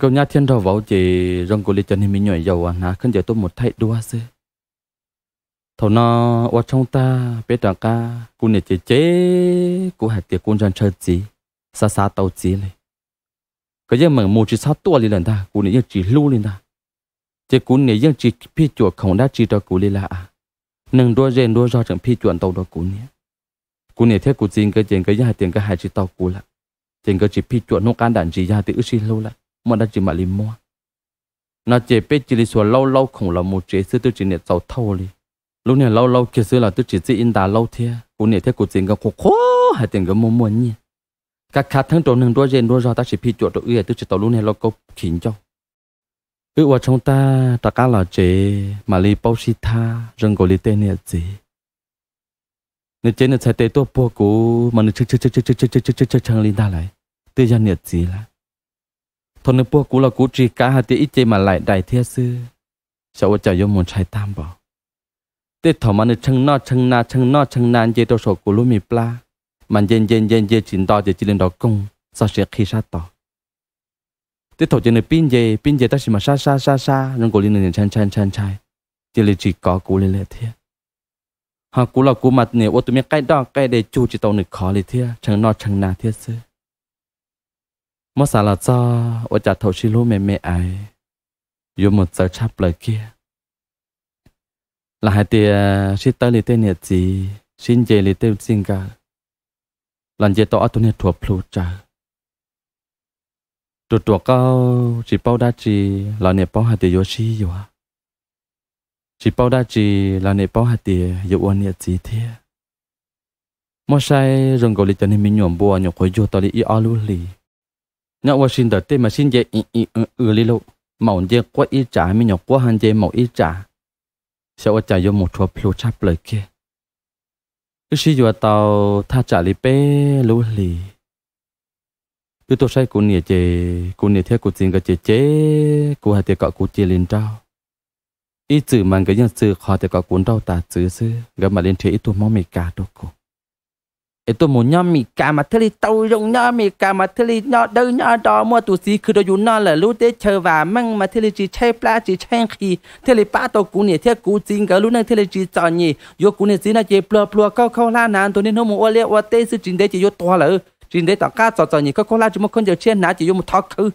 cậu nhát thiên đầu vào chỉ rong cú lịch cho nên mình nhảy dầu à nà khăn giờ tôi một thay đua xưa thầu nọ ở trong ta bé tràng ca cú này chế chế cú hạt tiệc cú chân chơi gì xa xa tàu gì này cái giờ mà mua chỉ sát tua lên ta cú này chỉ lưu lên ta chỉ cún nể dân chỉ phi chuột không đã chỉ cho cú lì lạ à. nâng đua rèn đua do chẳng phi chuột tàu đó cún nè cún nể thế cú tiền cái tiền cái giá tiền cái hai chỉ tàu cú lạ tiền cái chỉ phi chuột nó can đạn chỉ giá thì ước xin lâu lạ mà đã chỉ mà lì mua nó chỉ biết chỉ lì xua lâu lâu không là một chế sư tôi chỉ nể tàu thâu lì lúc nể lâu lâu kia xưa là tôi chỉ chỉ in đà lâu thế cún nể thế cú tiền cái khô khô hai tiền cái mua mua nhỉ các khách thằng trộn nâng đua rèn đua do ta chỉ phi chuột tàu ưa tôi chỉ tàu lúc nể lâu câu khiến cho ước ừ, và chúng ta tất cả là chế mà li bao si tha rừng gò li tên nè gì, nè chế nè sai tê tua bùa cũ mà nè chư chư chư chư chư chư chư chư chư chư chăng li ta lại tê dân nè chế là thôi nè bùa cũ là cũ chỉ cả hạt tê ít chế mà lại đại thiên sư sao cho yêu muốn trái tam bảo tê thọ mà nè chăng nọ chăng na chăng nọ chăng nan chế đồ sổ cũ lu mi pla mà yen yen yen yen chín đo chế chỉ lên đó công sao sẽ khi sát tỏ tiếp tục trên này pin về pin về ta chỉ mà xa xa xa xa nhưng cổ linh này chan chan chan chan thì là chỉ có cú lên lệ thế ha cú là cú mặt này ô tụi mình cái đó cái để chu chỉ tàu này khó lệ thế chẳng nó chẳng nà thế chứ mất sao là cho ô chả thổ chi lô mẹ mẹ ai yo một giờ chắp lời kia là hai tia xin tới lệ tên này gì xin về lệ tên xin cả lần giờ tao ở tụi này thuộc plu trời tụ tụ cao chỉ bao đa chỉ là nè bao hạt tiền yoshi yo chỉ bao đa chỉ là nè bao hạt tiền yo uan nè chỉ thế mà sai rừng gọi lịch cho nên mình nhổm bùa nhổ khối yo tao đi i alu li nhà Washington tên mà xin dễ i i ừ ừ li lâu màu dễ quá ít trả mình nhổ quá hàng dễ màu ít trả sẽ ở trả yo một thua plu chắp lời kia cứ xí yo tàu tha trả li pe lu li tôi tôi say cô nè chị cô nè theo cô tiền cái chị chế cô hai tiệc cọ cô chị lên trao ít chữ mang cái nhân chữ họ tiệc cọ cuốn trao ta chữ sư gặp mà lên thế ít tôi mong mì cả đâu cô ít tôi muốn nhau mì cả mà thế tàu dùng nhau mì cả mà thế nhau đâu nhau đó mua tụ gì cứ đâu dùng nhau là lúc để chờ và mang mà thế chỉ chơi pla chỉ chơi khi thế ba tàu cô nè theo cô tiền cái lúc này thế chỉ chọn nhỉ vô cô nè chỉ là chỉ plua plua câu câu la nàn tôi nên không muốn ô liệt ô tê sự chính đấy chỉ vô to là xin đấy tao cá cho cho nhỉ có con la chỉ một con giờ trên nã chỉ dùng một thóc khứ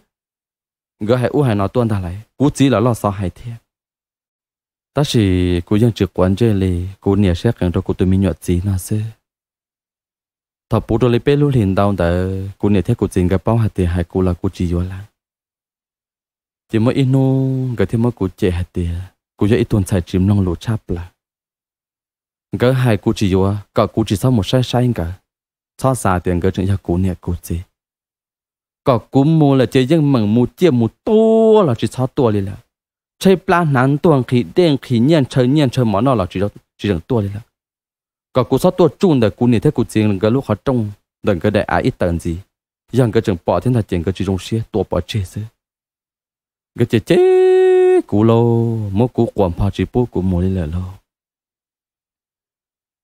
gỡ hệ u hệ nó tuôn ra lại cú chỉ là lo sợ hệ thiệt ta chỉ cú dân trực quan chơi lì cú nhảy xe càng cho cú tụi mình nhọt gì nà xí thập bút rồi bé lúc hiện đau đã cú nhảy theo cú chính gặp bao hạt tiền hai cú là cú chỉ vô lại chỉ mới inu cái thêm mới cú chạy hạt tiền cú giờ ít tuần xài chìm nong lụt chắp là Gỡ hai cú chỉ vô cả cú chỉ sau một sai sai cả cho xa tiền cái chuyện cho cú nè cú gì có cú mua là chơi dân mừng mua chia mua to là chỉ cho to đi là chơi plan nán tuần khí đen khí nhiên chơi nhiên chơi món nào là chỉ cho chỉ được to đi là có cú cho to chung để cú nè thế cú tiền cái lúc họ trông đừng cái đại ai ít tận gì dân cái trường bỏ thiên thật tiền cái chỉ trong xe to bỏ chết chứ cái chế chết cú lô mỗi cú quầm phá chỉ bố cú mua đi là lô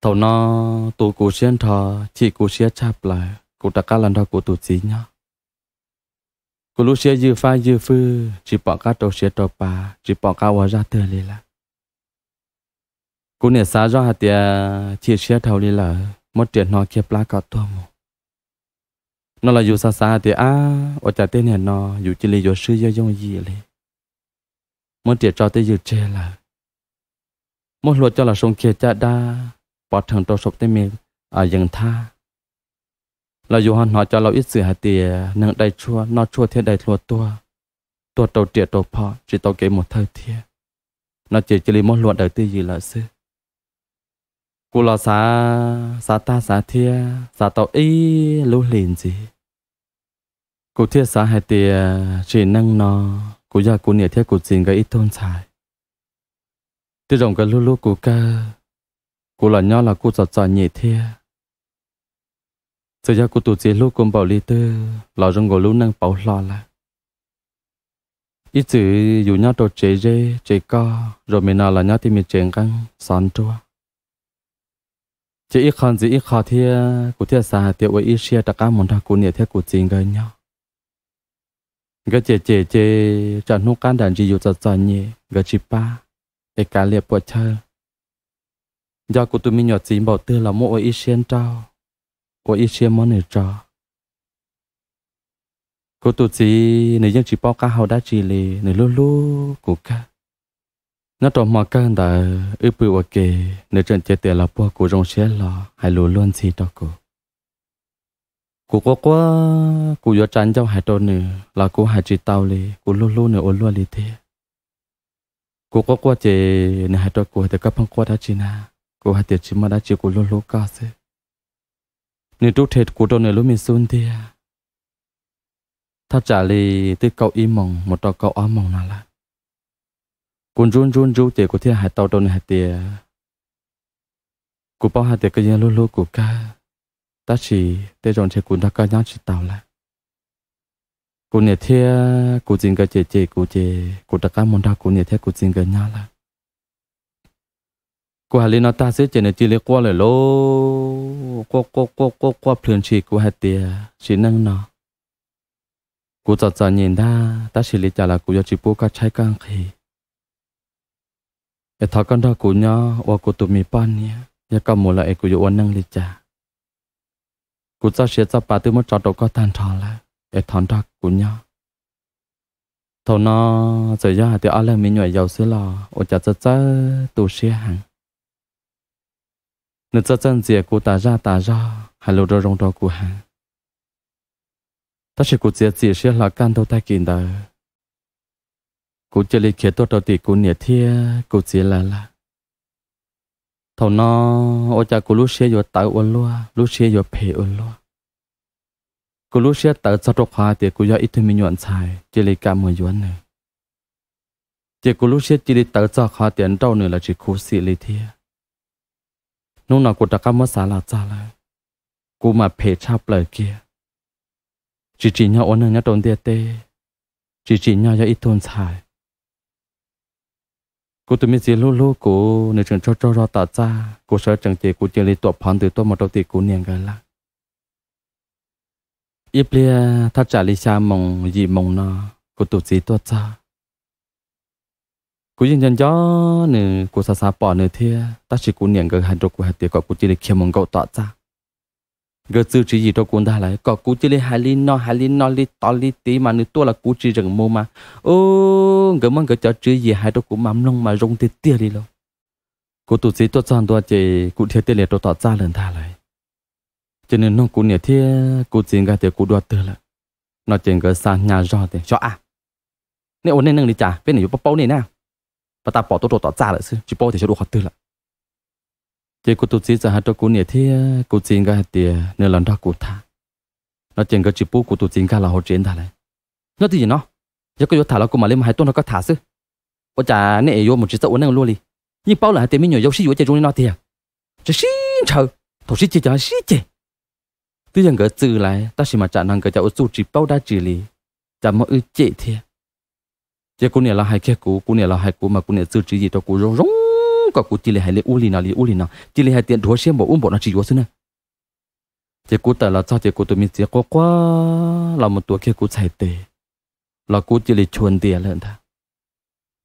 thầu nó tụ cụ xuyên thọ chỉ cụ xuyên chạp lại cụ đặc cá lần đó cụ tụ chỉ nhá cụ lúc xuyên dư pha dư phư chỉ bỏ cá tổ xuyên tổ bà chỉ bỏ cá vào ra tờ lì là cụ nè xa do hạt tiền chỉ xuyên thầu lì là mất tiền nó kia plá cả tua mù nó là dù xa xa thì à ở chả tên này nó dù chỉ lì dù sư do dông gì lì mất tiền cho tới dư chê là một luật cho là sông kia chả đa bọt thằng trâu sụp tới mẹ ở dừng tha là dù hòn họ cho lâu ít sự hạt tìa à, nâng đầy chua nó chua thiên đầy lùa tua tua trâu trịa trâu phọ chỉ tao kể một thời thiên nó chỉ chỉ lý một luận đời tư gì là sư cô là xá xá ta xá thia xá tao ý lũ liền gì cô thia xá hạt tìa à, chỉ nâng nó cô già cô nỉa thia cô xin cái ít thôn xài tôi rồng cái lũ lũ cô ca cô là nhau là cô sợ sợ nhẹ thia giờ ra cô tụt chế lúc cùng bảo lý tư là rong gò lúc năng bảo lo là ít chữ dù nhau đồ chế dê chế co rồi mình nào là nhau thì mình chèn căng sán chua chỉ ít khăn gì ít khó thia cô thia xa tiệu với ít xia tất cả món thằng cô nhẹ thia cô chính gây nhau cái chế chế chế chẳng nút can đàn gì dù sợ sợ nhẹ cái chỉ ba để cá liệp của chơi do cô tôi mình nhỏ chỉ bảo tư là mỗi ít xuyên trao mỗi ít xuyên món này trao cô tôi chỉ nếu dân chỉ bao cá hậu đã chỉ lì nếu lú lú của cá nó trong mà cá đã ướp bự ok nếu trận chết tiền là bao của rong xe là hay lú luôn gì đó cô cô quá quá cô giờ chán cho hai tuần nữa là cô hai chỉ tao lì cô lú lú nữa ôn luôn lì thế cô quá quá chị nè hai tuần cô thì các phong quá đã chỉ nào cô hát tiệt chim mà đã chịu cô lô lô cá thế nên trút hết của tôi này lúc mình xuân thế, à. thà trả lời tới cậu im mong một trò cậu âm mong nào là cuốn run run rú tiệt của thiên hạt tàu tôi này tiệt của bao hạt tiệt cái gì lô lô của ca ta chỉ để dọn chơi cuốn ta ca nhau chỉ tàu lại cô nè thea cô chính cái chế chế cô chế cô ta ca mong ta cô nè thea cô chính cái nhau lại กูหาลีนอตาเสียเจนจิเลกัวเลยโลกัวกัวกัวกัวกัวเพลินชีกูหาเตียชินังเนาะกูจะจะดยินได้ตาชิลิจาลากูยอจิปูก็ใช้กังขีเอทอกันดอกูเนาะว่ากูตุมีปานเนี่ยยากมูละเอกูอยู่วันนั่งลิจากูจะเสียจะปาตื้อมจอดก็ทันทอนแล้วเอทอนดักูเนาะทอนอจะยาเดี๋ยวอะไรมีหน่วยยาวสือหล่อโอจะจะเจะตัวเสียหัง nó cho chân dìa cô ta ra ta ra hà lô ra rong đó của hắn ta sẽ cô dìa dìa sẽ là can đâu ta kiện đó cô chơi lịch khía tốt đầu tỷ cô nhiệt thia cô dìa là là thầu nó ô cha cô lúc xe vô tạo ôn loa lúc xe vô phê ôn loa cô lúc xe tạo cho trọc hoa thì cô do ít thôi mình nhuận xài chơi lịch cả mười nhuận này chỉ cô lúc xe chỉ đi tạo cho hoa tiền đâu nữa là chỉ cô xì lịch thia nung nào của ta cam mất xả là cha là cú mà phê cha lời kia chỉ chỉ nhau ôn nhau trốn địa tê chỉ chỉ nhau cho ít thôn xài cô tụi mình chỉ lú lú cô nơi trường cho cho ra ta cha cô sợ chẳng chị cô chỉ lấy tuột phán từ tôi mà đầu tiên cô niệm cái là ít bia thắt trả lý cha mong gì mong nó cô tụt gì tuột cha cú dân dân gió nè cú sa sa bỏ nè thia ta chỉ cú niệm gần hai trục cú hai tiệc của cú chỉ để khiêm mong cậu tọa ra gần sư chỉ gì cho cú đã lại có cú chỉ để hai linh no hai linh no li to li tí mà nè tua là cú chỉ rừng mô mà ô gần mong gần cho chữ gì hai trục cú mắm long mà rong tiệt tiệt đi luôn cú tụt sĩ tốt tròn tua chỉ cú thiệt tiệt liệt tọa ra lần ta lại cho nên nó cú niệm thia cú chỉ gần tiệc cú đoạt từ lại nó chỉ gần sang nhà rồi thì cho à nếu ổn nên nâng đi trả bên này bắp bao này nào bà ta bỏ tôi đồ tỏ ra lại chứ chỉ bỏ thì sẽ đủ khó tư lại chỉ cô tôi chỉ ra hạt cho cô nhẹ thế cô chính cái thì nên lần đó cô tha nó chỉ cái chỉ bố cô tôi chính cái là họ chiến thà này nó thì gì nó giờ cô vô thả là cô mà lấy mà hai tuần nó có thả chứ ôi chà nè vô một chỉ tao uống năng luôn đi nhưng bao là tiền mình nhiều dâu xí vô chơi chung nó thì à chỉ xí chờ thổ xí chơi chả xí chơi tôi chẳng có từ lại ta chỉ mà chả năng cái chả út chỉ bao đã chỉ lì chả mọi ư chế chỉ cú này là hai kia cú cú này là hai cú mà cú này xử trí gì cho cú rong rong cả cú chỉ là hai lệ u linh nào lì u linh nào chỉ là hai tiền đồ xem bộ uống bộ nó chỉ vô xí nè chỉ cú ta là sao chỉ cú tôi mình chỉ có quá là một tuổi kia cú chạy tệ là cú chỉ là chuồn tiền lên ta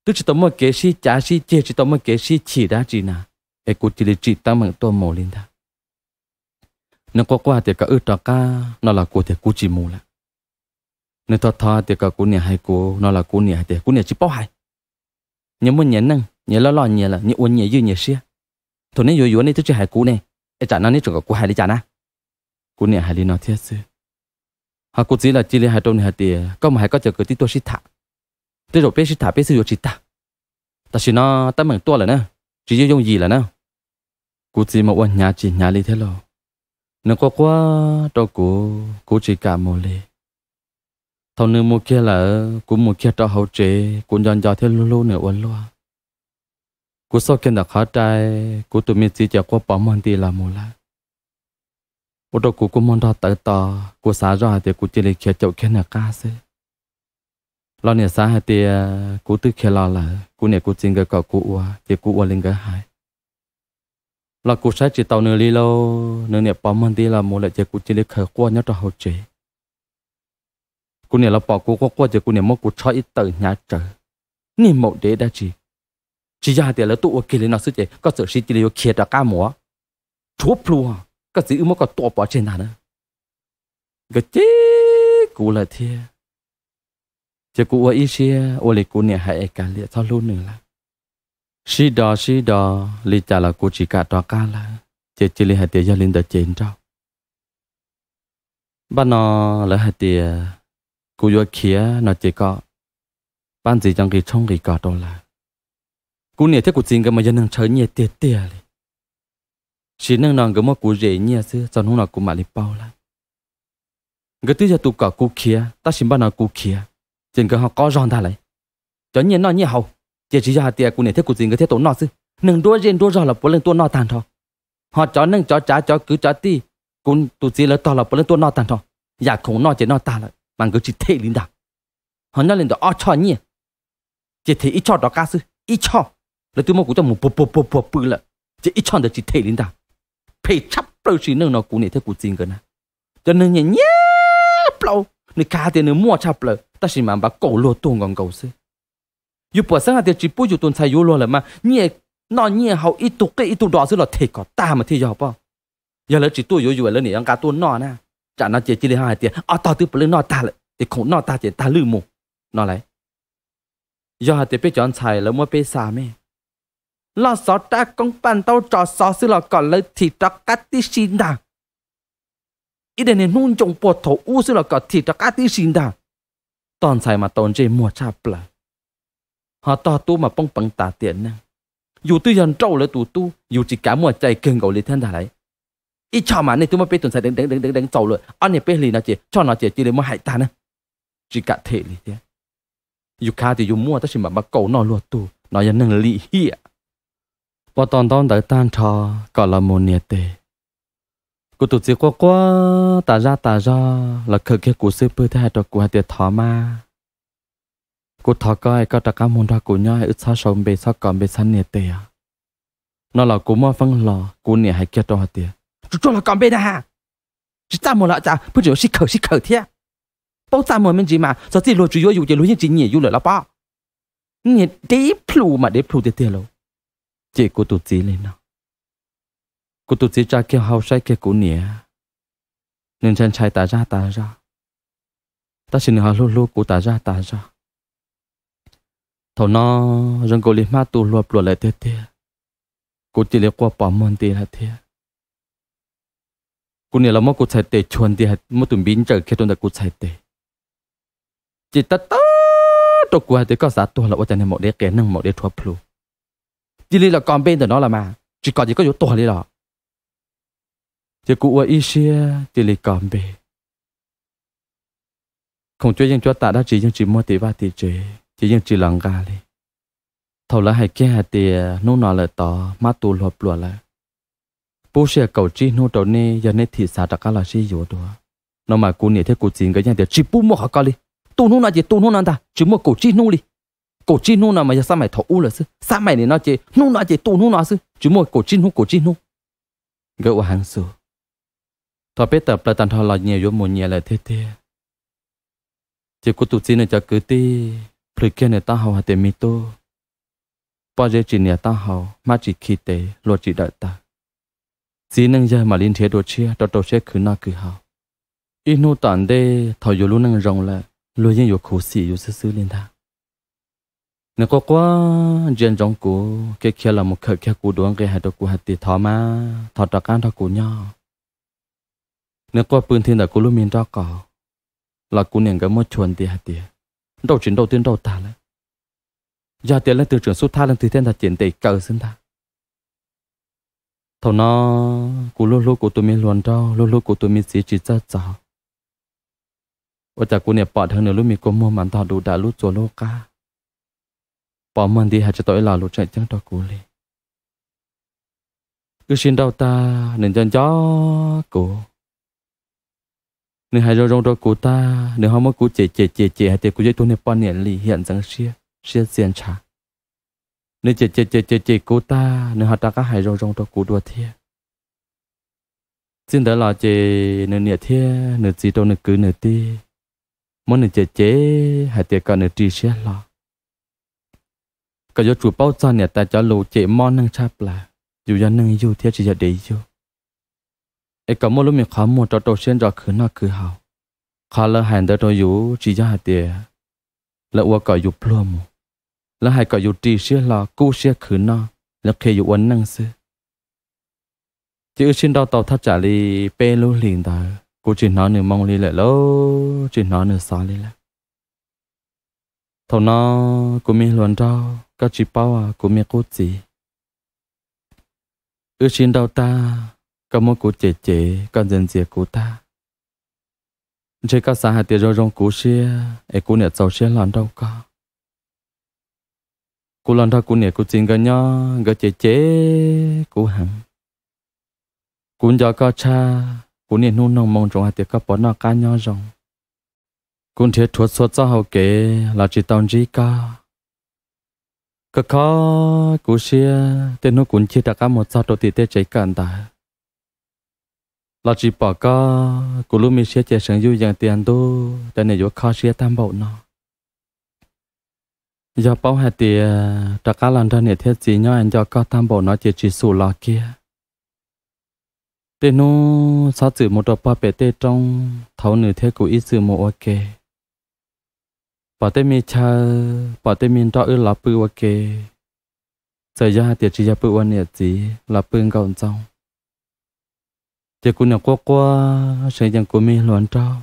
tức chỉ tao mới kế sĩ trả sĩ chế chỉ tao mới kế sĩ chỉ đã chỉ nào ai cú chỉ là chỉ tâm mà tôi mồ lên ta nó có quá thì cả ước trò ca nó là cú thì cú chỉ mù lại nên thọ thọ thì cả cú nè hay cô nó là cú nè thì cú nè chỉ bao hay nhớ muốn nhớ năng nhớ lo lo nhớ là nhớ uốn nhớ dư nhớ xia thôi nên vừa vừa nên tôi chơi hay cú nè ai chả nó nên chỉ có cú hay đi chả na cú nè hay đi nó thiệt sự họ cú chỉ là chỉ là hai trong này thì có một hay có chơi cái tí tôi xí thả tôi rồi biết xí thả biết sử dụng xí ta ta chỉ nó ta mừng tua là nè chỉ dùng gì là nè cú chỉ mà uốn nhà chỉ nhà đi thế lo nó có quá đâu cú cú chỉ cả một lề thằng nữ mua kia là cũng mua kia cho hậu chế cũng dọn dọn theo lulu nữa uốn loa cũng sau khi đặt khó trai cũng tụi mình chỉ cho qua bỏ mòn đi làm mua lại ô tô cũng cũng mòn đó tới to cũng xả ra thì cũng chỉ để kia chỗ kia nè ca xí lo nè xả hai thì à, cũng tự kia lo là cũng nè cũng chính cái cậu cũng uа thì cũng ua lên cái hai là cũng sẽ chỉ tàu nửa li lâu nửa nè bỏ mòn đi làm mua lại thì cũng chỉ để khởi qua nhớ cho hậu chế cô này là bỏ cô qua qua giờ cô này mất cô cho ít tờ nhà trở nè mẫu đế đã chỉ chỉ ra thì là tụ ở kia lên nó sẽ chỉ có sự sĩ chỉ là kia đã cá mỏ chúa plua à. có gì mà có tổ bỏ trên nào nữa cái chế cô là thế, chỉ cô ở ít xe ô lì cô này hãy cả liệt sau luôn nữa là sĩ đó sĩ đó lý trả là cô chỉ cả đó cá là chỉ chỉ là hãy tiền gia linh đã trên trao bà nó là hạt tiền cú yo kia nó chỉ có ban gì trong cái trong cái cọ đó là cú nhảy thế cú xin cái mà dân năng chơi nhảy tiệt tiệt đi chỉ năng nàng cái mà cú dễ nhảy xưa cho nó là cú mà đi bao là cái thứ giờ tụ cả cú kia ta xin ban nào cú kia trên cái họ có giòn ta lại cho nhảy nó nhảy hậu chỉ chỉ cho tiệt cú nhảy thế cú xin cái thế tổ nó xưa nâng đua trên đua rồi là bốn lần tua nó tàn thôi họ cho nâng cho trả cho cứ cho ti cú tụ xin là to là bốn lần tua nó tàn thôi giả dạ khủng nọ chỉ nọ tàn lại mang cái chữ thế linh đạo họ nói lên đó ở cho nhỉ chỉ thế ít cho đó cá sư ít cho là tôi mua cũng cho một bộ bộ bộ bộ bự là chỉ ít cho đó chữ thế linh đạo phải chấp lâu chỉ nâng nó cũng để thế cũng tiền cái này cho nên nhỉ nhé lâu nè cá tiền nè mua chấp lâu ta chỉ mà bà cổ lô tuôn còn cầu sư dù bữa sáng thì chỉ bôi dù tuần sai dù lô là mà nhỉ nó nhỉ hậu ít tụ cái ít tụ đó sư là thế có ta mà thế giờ bao giờ là chỉ tôi dù dù là nè ăn cá tuôn nọ nè trả nó chỉ chỉ đi hai tiền ở ờ, tao từ bên nó ta thì không nó ta chỉ ta lư mù nó lại do hai tiền biết chọn xài là mua bê xà mẹ lo sợ ta công pan tao trò sợ sư lo còn lấy thì trò cắt tí xin đà ý đề này nung trồng bột thổ u sư lo còn thì trò cắt tí xin đà toàn xài mà toàn chơi mua cha bla họ to tu mà bông bằng tà tiền nè dù tư dần trâu lấy tù tu dù chỉ cả mua chạy kênh gầu lấy thân đà lại 一敲嘛，你都么被蹲在等等等等等走了，啊你被里那姐，敲那姐就来么害他呢，只敢贴里的，有卡的有摸，但是嘛嘛狗那落肚，那也能理解。我当当在单车，搞了么年的，我都只呱呱，打 ra 打 ra là khởi cái của sư bơi thay cho của hai tiệt thọ ma. Cô thọ coi có đặc cảm muốn ra của nhau, ít sao sống bề sao còn bề sao nhiệt tệ à. là của mua phân lò, của nhiệt hay kia cho hai tiệt. 做了干杯的哈，是咋么了？咋不只有是口是口的？包咋么们只嘛？昨天罗主要有点罗些经验有了了吧？你得铺嘛得铺的得喽，这个都这里呢，个都这家叫好晒个过年，人家才打架打架，但是你还落落过打架打架，头呢人过里嘛都落落来得得，过这里过把门得了得。กูเนี่ยเราไม่กูใช้เตะชวนเดียไม่ตุ่มบินเจอแค่ตัวแต่กูใช้เตะจิตตาตาตัวกูเตะก็สาตัวเราว่าจะเนี่ยหมดเด็กแกนั่งหมดเด็กทัวพลูจิลีเราก่อนเป็นแต่น้อละมาจิก่อนจิก็อยู่ตัวเลยหรอจิกูว่าอีเชียจิลีก่อนเป็นคงช่วยยังช่วยตาได้จียังจีมัวตีว่าตีเจจียังจีหลังกาเลยเท่าไรให้แก่เตียนู่นนอนเลยต่อมาตูหลบปลัวเลย bố sẽ cầu chi nô đầu nè giờ nè thì sao đặc là gì rồi đó nó mà cô nè thế cô chín cái nhà thì chỉ bố mua học cái đi tu nô nào gì tu nô nào ta chỉ mua cầu chi nô đi cổ chi nô nào mà giờ sao mày thấu u là sư sao mày này nó chỉ nô nó chỉ tu nô nó sư chỉ mua cổ chi nô cổ chi nô gỡ ở hàng sư thọ biết tập là tan thọ là nhiều vô một nhà là thế thế chỉ có tụt xin là cho cứ ti rồi kia này ta hầu hạt tiền mi tô bao giờ chỉ nhà ta hầu mà chỉ khi tế lo chỉ đợi ta chỉ năng giờ mà liên thế đồ chia đồ đồ sẽ cứ na cứ hào ít nô tản đê thảo yếu luôn năng rong là luôn yên yếu khổ sĩ yếu sư sư liên ta nó có quá chuyện trong cũ cái kia là một khởi kia cũ đoán cái hạt đồ cũ hạt tỷ thọ mà thọ đặc ăn thọ cũ nhau nó có bươn thiên là cũ luôn miền ra cỏ là cũ niệm cái một chuẩn tỷ hạt tỷ đầu chuyển đầu tiên đầu ta lại giờ tiền là từ trường xuất tha lên từ thiên thật tiền tỷ cờ sinh ta thầu nó cú lô lô của tôi mình luôn đó lô lô của tôi mình chỉ chỉ cho cho và chả cú này bỏ thằng nữa lúc mình có mua mặn thọ đủ đã lúc chỗ lô ca bỏ mặn đi hạt cho tôi là chạy chẳng đó cú lên cứ xin đau ta nên chân gió cú nên hai rong đó cú ta nên không có cú chè chè chè chè hạt thì cú dây tôi này bỏ nè lì hiện rằng xia xia xiên chả นี่เจเจเจเจเจกูตาเนื่อหาตาก็หายรองรองตัวกูดัวเทียซึ่งแต่๋ยวเเจเนื่อเนี่ยเทียเนื่อจีโตเนื่อกือเนื่อตีมันเนื่อเจเจหายเตะกันเนื่อตีเชียลอก็ยกจูเป้าจันเนี่ยแต่จะลูเจมอนนั่งชาปลาอยู่ยันนั่งอยู่เทียจะจะเดียวไอ้ก็มันรู้มีความมัวจะโตเชียนจะคืนน่าคือเฮาขาเลหันเดินตยวอยู่จีจ้าเตะแล้ว่าก็อยู่พร้อมมัแล้วให้ก็อยู่ตีเชื่อหลอกู้เชื่อขืนนอแล้วเคยอยู่วันนั่งซื้อ chứ xin đau tàu thắt trả li pe lô liền ta cô chỉ nói nửa mong li lại lô chỉ nói nửa xóa li lại thầu nó cô mi luận rau các chị bao à, cô mi cô chị ư xin đau ta các mối cô chế chế các dân dìa cô ta chơi các xã hạt tiền rau rong cô xia ấy cô nè giàu xia lòn đâu có cô lần ra cô nè cô xin cái nhá cái chế chế cô hẳn cô giờ có cha cô nè nôn nông mong trong hạt à, tiệc các bọn nó cá nhá rong cô thiệt thuật xuất ra hậu kế là chỉ tao chỉ ca cái khó cô xia tên nó cũng chỉ đặt cả một sao đôi tiên tết chạy cản ta là chỉ bỏ ca cô lúc mình xia chạy sang du dạng tiền đô tên này vô khó xia tam bảo nó do bảo hạt thì ờ, trả cá lần ra nhiệt thiết gì nhau anh cho có tam bộ nó chỉ chỉ sù lò kia tên nu sao chữ một đợt ba bể tê trong thấu nửa thế của ít chữ một ok bảo tên mi cha bảo tên mi cho ư là bự ok giờ giờ hạt thì chỉ giờ bự anh nhiệt gì là bự gọn trong chỉ cũng nhà qua qua sẽ chẳng của mi loạn trao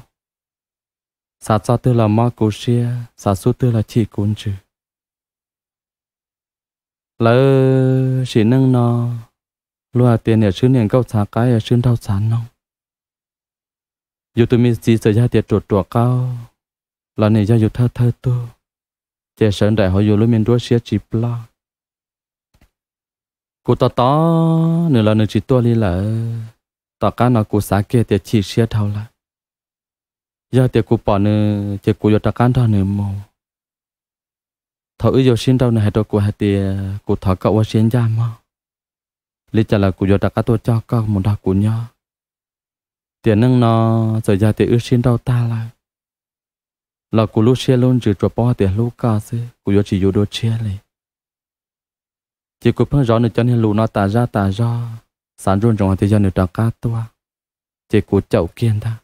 sao cho tư là ma cổ xia sao số tư là chỉ cũng chứ lỡ chỉ nâng nó lúc tiền nhà sư niệm câu xả cái nhà sư đau sản nó dù tụi mình chỉ sợ gia tiệt chuột chuột là này gia dù thơ thơ tu chỉ sợ đại họ dù lúc mình đuối xia chỉ pla cụ ta to nửa là nửa chỉ tua đi là ta cá nó cụ xả kia tiệt chỉ xia thâu lại gia tiệt cụ bỏ nửa chỉ cụ vô ta cá thâu nửa mồm thọ ư yo xin đâu này đó của hạt thì của thọ cậu qua xin ra mà lý trả là của yo đặt tôi cho cậu một đọc của nhau tiền nâng nó rồi ra thì ư xin đâu ta lại là của lúc xe luôn chỉ cho bỏ tiền lúc cả thế của yo chỉ yo đồ xe này chỉ của phương rõ nữa cho nên lũ nó tà ra tà ra sản trồng trong thì do nữa đặt cá tua chỉ của chậu kiên ta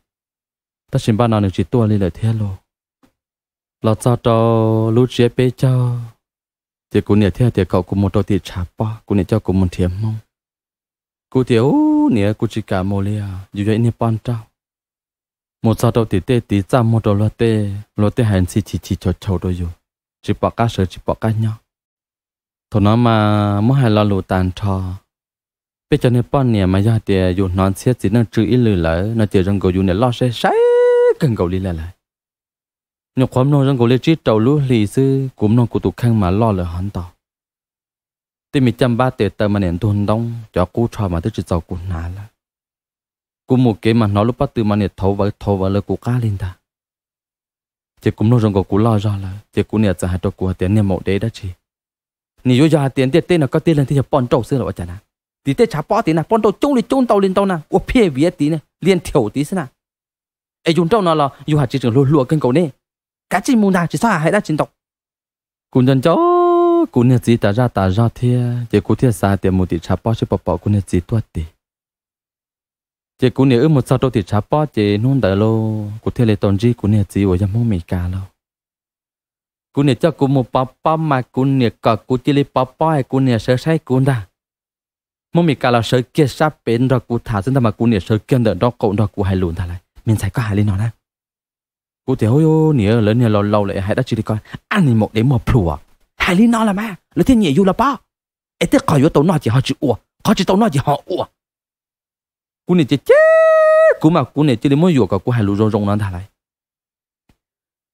ta xin ba nào được chỉ tua lên lại theo luôn เราจะจะรู้เจ็บไปเจ้าเดี๋ยวกูเนี่ยเที่ยเดี๋ยวเขากูมันตัวติดชาป้ากูเนี่ยเจ้ากูมันเทียมมองกูเดี๋ยวเนี่ยกูจิกาโมเลียอยู่ยังเนี่ยปอนเจ้า một sao đầu thì tê tí trăm một đôi lót tê lót tê hành xì chỉ chỉ cho chầu đôi dù chỉ bỏ cá sờ chỉ bỏ cá nhau thôi nói mà mỗi hai lo lụt tàn thò bây giờ này bọn nè mà giờ thì dù nón xét chỉ nó chữ ít lười lỡ nó chỉ rằng cầu dù này lo sẽ say cần cầu đi lại lại nhờ khoám nông răng cổ lê trí trầu lũ lì sư cũng nông của tụ khang mà lo lỡ hắn tỏ thì mình trăm ba tệ tờ mà nền thôn đông cho cú trò mà tức chỉ giàu cụ nà là cú một cái mà nó lúc bắt từ mà nền thấu và thấu và lời cụ cá lên ta chỉ cũng nông răng cổ cụ lo ra là chỉ cũng nền giải cho cụ tiền nền mẫu đế đã chỉ nếu như giờ tiền tiền tên là có tiền lên thì bọn trâu xưa là ở chả nào tí tết chả bỏ tí nè bọn trâu chung đi chung tàu lên tàu nè ủa phe vía tí nè liền thiểu tí xí nè ai dùng trâu nào là dù hạt chỉ trường lùa lùa kênh cầu nè cá chim mù nà chỉ xóa hãy đã chiến tộc cún chân chó cún nhật gì ta ra ta ra thia chỉ cú thia xa tiền một tỷ chả bao chỉ bỏ bỏ cún nhật gì tuột tỷ chỉ cún nhớ một sao đâu tỷ chả bao chỉ nôn đại lô cú thia lấy tòn gì cún nhật gì ở trong mông mì cà lâu cún nhật cho cún một bắp bắp mà cún nhật cả cú chỉ lấy bắp bắp hay cún nhật sợ say cún đa mông mì cà là sợ kia sắp bén rồi cú thả chân ta mà cún nhật sợ kia đỡ đó cậu đó cú hay lùn ta lại mình sẽ có hại lên nó nè cô thì hôi ô nè lớn nè lâu lâu lại hãy đã chỉ đi coi anh thì một đến một plua hãy lý nó là mà lấy thiên nhị du là bao ấy tiếc khỏi vô tàu nó chỉ họ chữ ua họ chữ tàu nó chỉ họ ua cô này chết cô mà cô này chỉ lấy mỗi vừa cả cô hai lù rong rong nó thà lại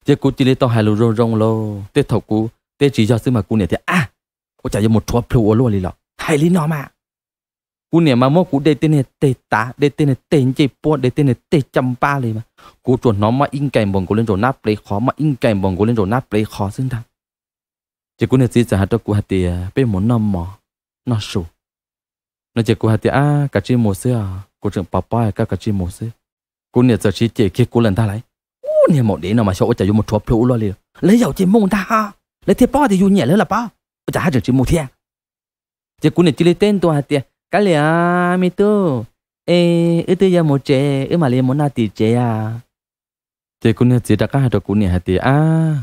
chứ cô chỉ lấy tàu hai lù rong rong lô tết thầu cô tết chỉ cho xứ mà cô này thì à cô chạy cho một thua plua luôn đi lọ hãy lý nó mà cú niệm mà mốt cú để tên hết tê tá để tên hết tên chỉ po để tên hết tê trăm mà cú chuẩn nó mà in cảnh bằng cú lên chỗ nát lấy khó mà in cảnh bằng cú lên chỗ nát lấy khó xứng đáng chỉ cú niệm gì giờ hạt đó cú hạt thì à, bên muốn nó mỏ nó sù nó chỉ cú hạt thì à cả chi mồ xưa cú trưởng papa cả cả chi mồ xưa cú niệm giờ chỉ chỉ kia cú lần ta lại cú niệm một đến nào mà sợ chạy vô một chóp lũ lo liền lấy dầu chỉ mông ta ha lấy thế bao thì dùng nhẹ lấy là bao chả hạt chỉ mồ thiệt chỉ cú niệm chỉ lấy tên tôi hạt tiền cái lìa mi tu ê ư tư giờ một trẻ ư mà liền muốn na ti trẻ à chị cũng như chị đã các hạt đồ cũng nhỉ hạt tỷ à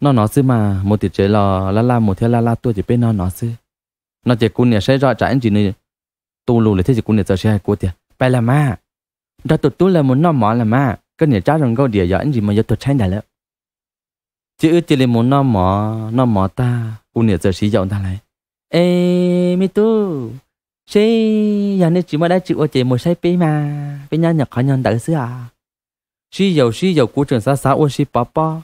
nó nó xí mà một ti trẻ lò la la một theo la la tôi chỉ bên nó nó xí nó chị cũng nhỉ sẽ rõ trả anh chị này tu lù để thế chị cũng nhỉ giờ sẽ hay cô ti, bay là ma đó tụt tu là muốn nó mỏ là ma cái này cha rằng câu địa giờ anh chị mà giờ tụt tranh đã lắm chị ư chỉ liền muốn nó mỏ nó mỏ ta cũng nhỉ giờ sĩ dọn ta lại ê mi tu chị giờ nên chị mới đã chịu ở chị một say bê mà bê nhau nhập khỏi nhân đỡ xưa à suy dầu suy dầu của trường xa xa ô suy bà bà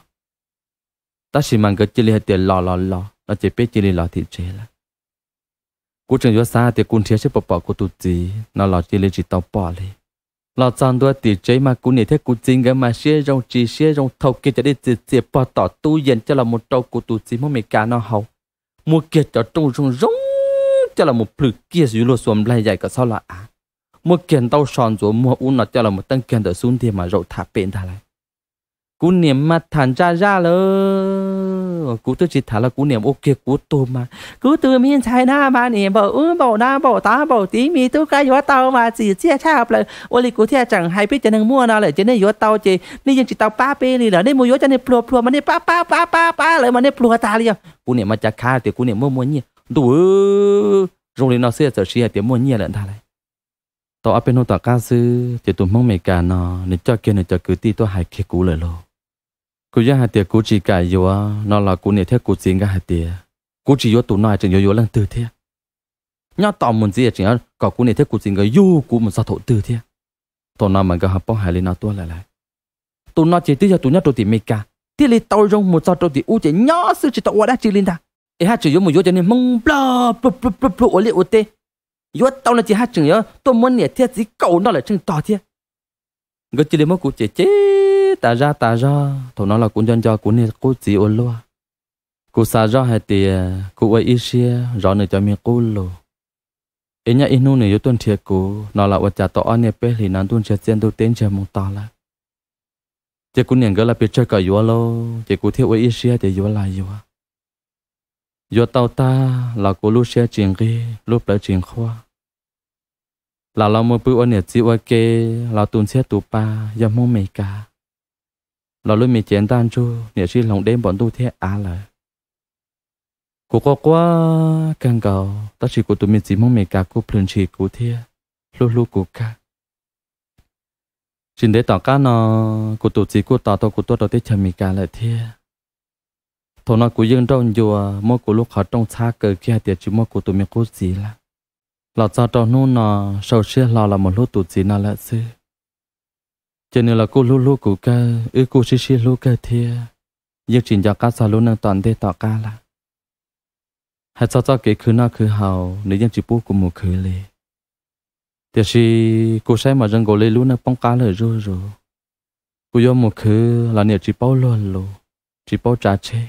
ta chỉ mang cái chị li tiền lò lò lò nó chỉ biết chị li lò thì chế là của trường xã xa thì cũng thiếu sự bà bà của tụi chị nó lò chị li chỉ tao bỏ đi lò chọn đôi thì chế mà cũng nể thế cũng chính cái mà xe rong chỉ xe rong thâu kia cho đi chị chị bỏ tỏ tu yên cho là một trâu của tụi chị mới mày cả nó hậu mua kia cho trâu rong rong cho là một phử kia dưới lùa xuống lại dạy cả sau là á. Một kiện tàu xoan rồi mua u nó cho là một tăng kiện ở xuống thì mà rậu thả bên thả lại. Cú niệm mà thản ra ra lơ. Cú tôi chỉ thả là cú niệm ok cú tô mà. Cú từ miền trái na mà niệm bảo ư bảo na bảo tá bảo tí mì tôi cái gió tàu mà chỉ chia chạp lại. Ôi lì cú thea chẳng hay biết cho nên mua nó lại cho nên gió tàu chỉ. Nên dân chỉ tàu ba bê lì là nên mua gió cho nên plua plua mà nên ba ba ba ba ba lại mà nên plua ta liền. Cú niệm mà chả khá thì cú niệm mua mua nhiều đủ rồi nó sẽ trở chi tiếng mua nhẹ lận ta lại tao áp bên hồ tao ca sư thì tụi mong mày cả nó nên cho kia nên cho cứ ti tao hại kia cũ lời lo cứ giờ hại tiệt cũ chỉ cả yếu nó là cũ này theo cũ chính cả hại tiệt cũ chỉ yếu tụi nó chỉ yếu yếu lần từ thế nhá tao muốn gì chỉ có cũ này theo cũ chính cái yếu cũ muốn sao thổ từ thế tụi nó mình cả hợp bao hại lên nó tua lại lại tụi nó chỉ tiếc cho tụi nó tụi tìm mày cả tiếc lấy tao rong một sao tụi tìm u chỉ nhớ sư chỉ tao qua đã chỉ lên ta e ha chu yo mo yo jani mong bla bla bla bla bla ole ote yo tao na ti ha chung yo to mon ne ti ti cậu nó là chung to ti ngơ chi le mo ku che che ra ta ra to nó là kun jan ja kun ne ku ti o lo ku sa ra ha ti ku wa i shi ra ne cho mi ku lo e nya inu ne yo ton thia ku nó là wa cha to an ne pe li nan tun che chen tu ten che mong ta la chỉ cũng nhận cái là biết chơi cả yếu lo chỉ cũng thiếu ý sĩ để yếu lại yếu do tàu ta là cô lu xe chuyện gì lúc đó chuyện khoa là lo mua bữa ăn nhiệt dị qua kê là tuần xe tụ ba giờ mua mì ca. là lúc mì chén tan chu nhiệt chỉ lòng đêm bọn tu thế á lời cô có quá càng cầu ta chỉ của tụi mì chỉ mua mì ca, cô phun chỉ cô thế lu lu cô ca. chính để tỏ cá nó cô tụi chỉ cô tỏ tao cô tao tao tết chờ mì cả lại thế thổ nó của dân trong chùa à, mỗi của lúc họ trong xa cờ kia thì chỉ mỗi của tụi mình cố gì là là cho trong nô nó sầu xe là là một lúc tụi gì nào là sư cho nên là cô lúc lúc của ca ư cô xí xí lúc ca thia nhưng chỉ cho các sao lúc năng toàn thế tọa ca là hay cho cho cái khứ nào khứ hào nếu dân chỉ bố của một khứ lì thì chỉ cô sẽ mà dân gọi lì lúc nào bóng cá lời rồi rồi cô yêu một khứ là nếu chỉ bao luôn luôn chỉ bao trả chết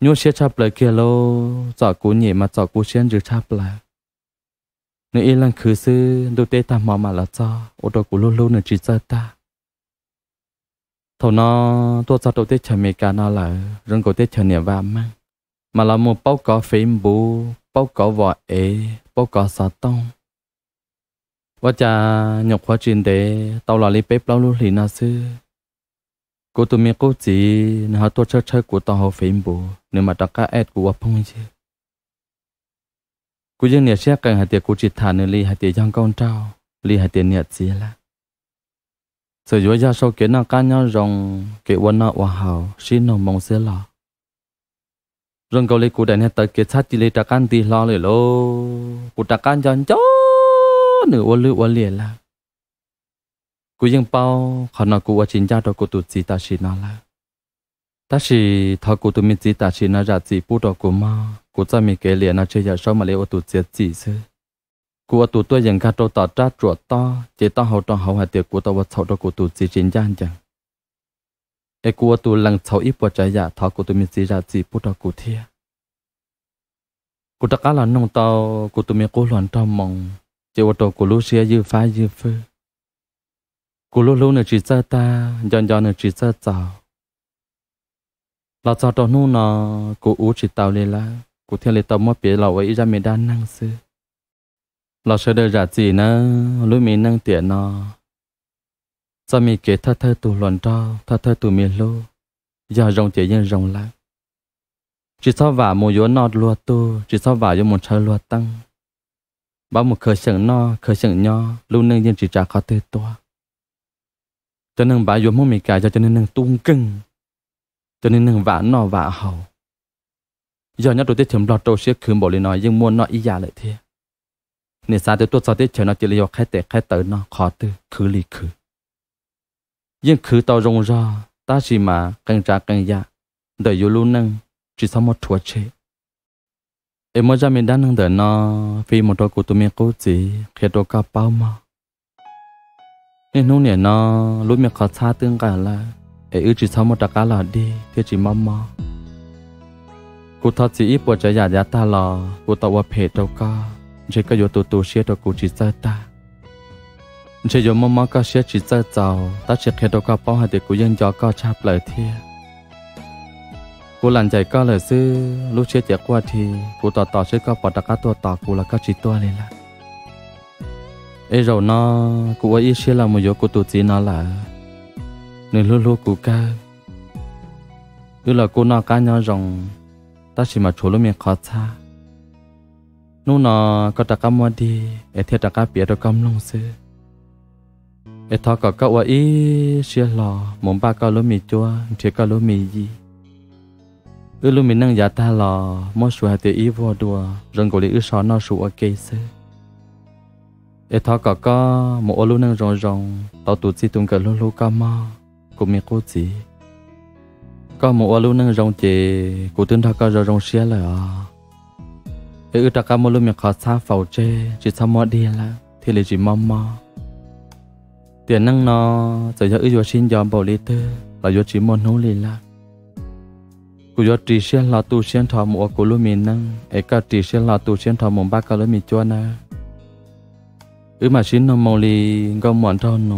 nhú xe chạp lại kia lô giỏ cú nhỉ mà giỏ cú xe giữ chạp lại nếu yên lặng khứ sư đôi tê ta mò mà là cho ô tô cú lô lô nữa chỉ cho ta thầu nó tôi cho tôi tết chờ mẹ cả nó là rừng cổ tết chờ niệm và mang mà là một bao có phim bù bao có vỏ ế bao có sọ tông và cha nhọc hóa trình để tao là li bếp lâu lúc lì nó xưa cô tôi mình cô chỉ nó họ tôi chơi chơi của tao họ phim bộ nên mà đặt cái ad của phong chứ cô dân nhà xe cần hạt tiền cô chỉ thả nên li hạt tiền giang con trao li hạt tiền nhà gì là sở dĩ gia sau kiến nào cá nhau rong kệ quân nào hòa hảo xin nó mong sẽ lọ rong câu li cô đại nhà tới kế sát chỉ li đặt can tì lo lệ lô cô đặt can cho chó nửa quân lữ quân liền là กูยังเป้าขนากูว่าจินจ้าตัวกูตุจีตาชินาละตาชีถ้ากูตุมีจีตาชินาจะจีปูดกูมากูจะมีเกลียนะเชียร์ชอบมาเลวตุเจียจีซื้อกูว่าตัวตัวยังกาตัวต่อจ้าตรวจต่อเจต้าเขาต้องเขาหาเตียกูตัวว่าเขาตัวกูตุจีจินจ้านจังไอ้กูว่าตัวหลังเขาอีปวดใจยาถ้ากูตุมีจีจะจีปูดกูเทียกูตะกาหลานน้องเตากูตุมีกูหลอนตอมองเจว่าตัวกูรู้เชียยื้อฟ้ายื้อฟื้อ cú lô lô nè chỉ ra ta dọn dọn nè chỉ ra chào lão cháu đó nu nó cú ú chỉ tao lê lá cú theo lê tao mất bể lão ấy ra mình đang năng sư là sẽ đợi giả gì nữa lũ mình năng tiện nó sao mình kể thơ thơ tù luận trao thơ thơ tù miền lô giờ rồng chỉ nhân rồng lá chỉ sao vả một yến nọ lùa tu chỉ sao vả yến một trời lùa tăng bao một khởi sừng nọ khởi sừng nho lũ nâng nhân chỉ trả khó tư toa cho nên bà dùm mình cả cho nên nàng tung cưng cho nên nàng vả nọ vả hầu giờ nhớ tôi tiết chấm lọt trâu sẽ khử bỏ lên nói nhưng muốn nói ý giả lại thế nên sao tôi tuốt sau tiết chờ nó chỉ là hoặc khai tệ khai tử nó khó tư khử lì khử nhưng khử tao rong ra ta chỉ mà càng trả càng giả dạ, đời vô lưu nâng chỉ sao một thua chế em mới ra mình đang nâng đời nó vì một đôi của tụi mình cố chỉ khi đôi cao bao mà nên nô nè nó lúc mẹ khó xa tương cả là ấy ước chỉ sau một trạc cá là đi thế chỉ mong mong cô thật chỉ ít bộ trái giả giá ta là cô tạo qua phê đâu cả chỉ có yếu tố tổ xe đâu cô chỉ sai ta chỉ yếu mong mong cả xe chỉ sai giàu ta chỉ khi đâu cả bao hạt để cô yên cho có cha lại thiệt cô lần chạy có lời sư lúc xe chạy qua thì cô tạo tạo sẽ có bỏ đặc cá tua tạo cô là các chỉ tua này là ấy rồi nó cụ ấy sẽ là một chỗ của tổ tiên nó là nên luôn luôn cụ ca tức là cô nó cá nhau rằng ta chỉ mà chỗ lúc mình khó xa nó nó có ta cá mua đi ấy theo ta cá bịa được công lông sư ấy thọ có cậu ấy sẽ lò muốn ba cậu lúc mình chua chỉ cậu lúc mình gì ư lúc mình năng giả ta lò mua sủa thì ý vô đùa rừng cổ lý ư sò nó sủa kê sư ê thọ cả cả một ô lú năng rong rong tao tụt chi tung cả lú lú ca mà cũng mi cô chỉ có một ô lú năng rong chè cố tương thọ cả rong rong xia là à ê ư ta cả một lú mi khó xa phẩu chê chỉ xa mò đi là thì là chỉ mò mò tiền năng nó giờ giờ ư yo xin giòn bảo lý tư là yo chỉ mò nô lì là cú yo chỉ xia là tu xia thọ một cố lú mi năng ê cả chỉ xia là tu xia thọ một ba cả lú mi cho na ừ mà xin nó mau li gom mòn thon nó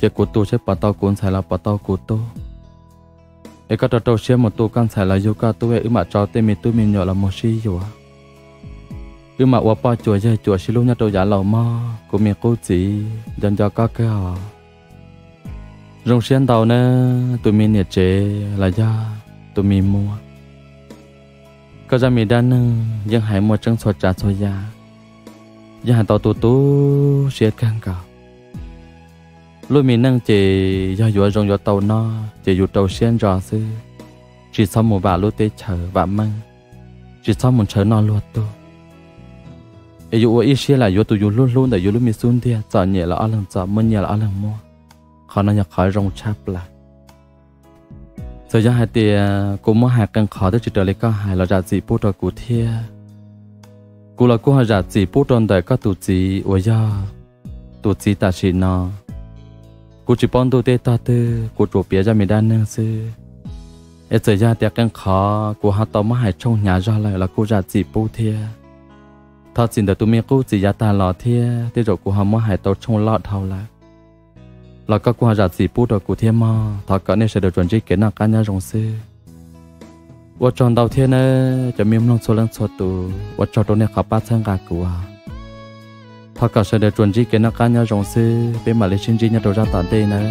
chỉ của tôi sẽ bắt tao cuốn xài là bắt tao của tôi ấy có trâu xem một tôi căn xài là yoga tôi ấy mà cho tên mình tôi mình nhỏ là một xí rồi ừ mà qua ba chùa chơi chùa xí lúc nhá trâu giả lầu mơ của mình cô chỉ dần cho các cái họ rong xuyên tàu nè tôi mình nhiệt chế là do tôi mình mua có ra mình đang nhưng hãy mua trứng sốt trà sôi ya. Jangan tau tutu siakan cả lúc mình năng chỉ do vừa rong do tàu no chỉ dù tàu xiên rõ sư chỉ xong một bà lúc tê chờ và măng chỉ xong một chờ no luôn tu ấy dù ý xe là dù tu dù luôn luôn để dù lúc mình xuống thì sợ nhẹ là ăn lần sợ mưa nhẹ là ăn lần mua khó nó nhặt khỏi rong chắp là giờ giờ hai tiền cũng mua hai cần khó tới chỉ trở lại có hai là ra gì bút rồi cụ thiê cô là cô hà giả chỉ bố tròn đại các tổ chỉ ôi ya tổ chỉ ta chỉ nó cô chỉ bọn đồ tê ta tư, cô chủ bia ra mình đang nâng sư ở giờ ra tiệc ăn khó cô hát tao mà hải trong nhà ra lại là cô giả chỉ bố thia thật xin được tụi mình cô chỉ ra ta lọ thia thế rồi cô hát mà hải tao trong lọ thao lại là các cô hà giả chỉ bố đó cô thia mà thật cả nên sẽ được chuẩn bị kiến nào cả nhà rồng sư ว่าจอนดาวเทียนเนจะมีมลงโซลังสดตัวว่าจอตัวเนี่ยขับป้าทั้งกากัวถ้าเกิดเสด็จจวนจีเกนักการยาจงซื้อเป็นมาเลชินจีเนี่ยตัวจ้าตันเตนะ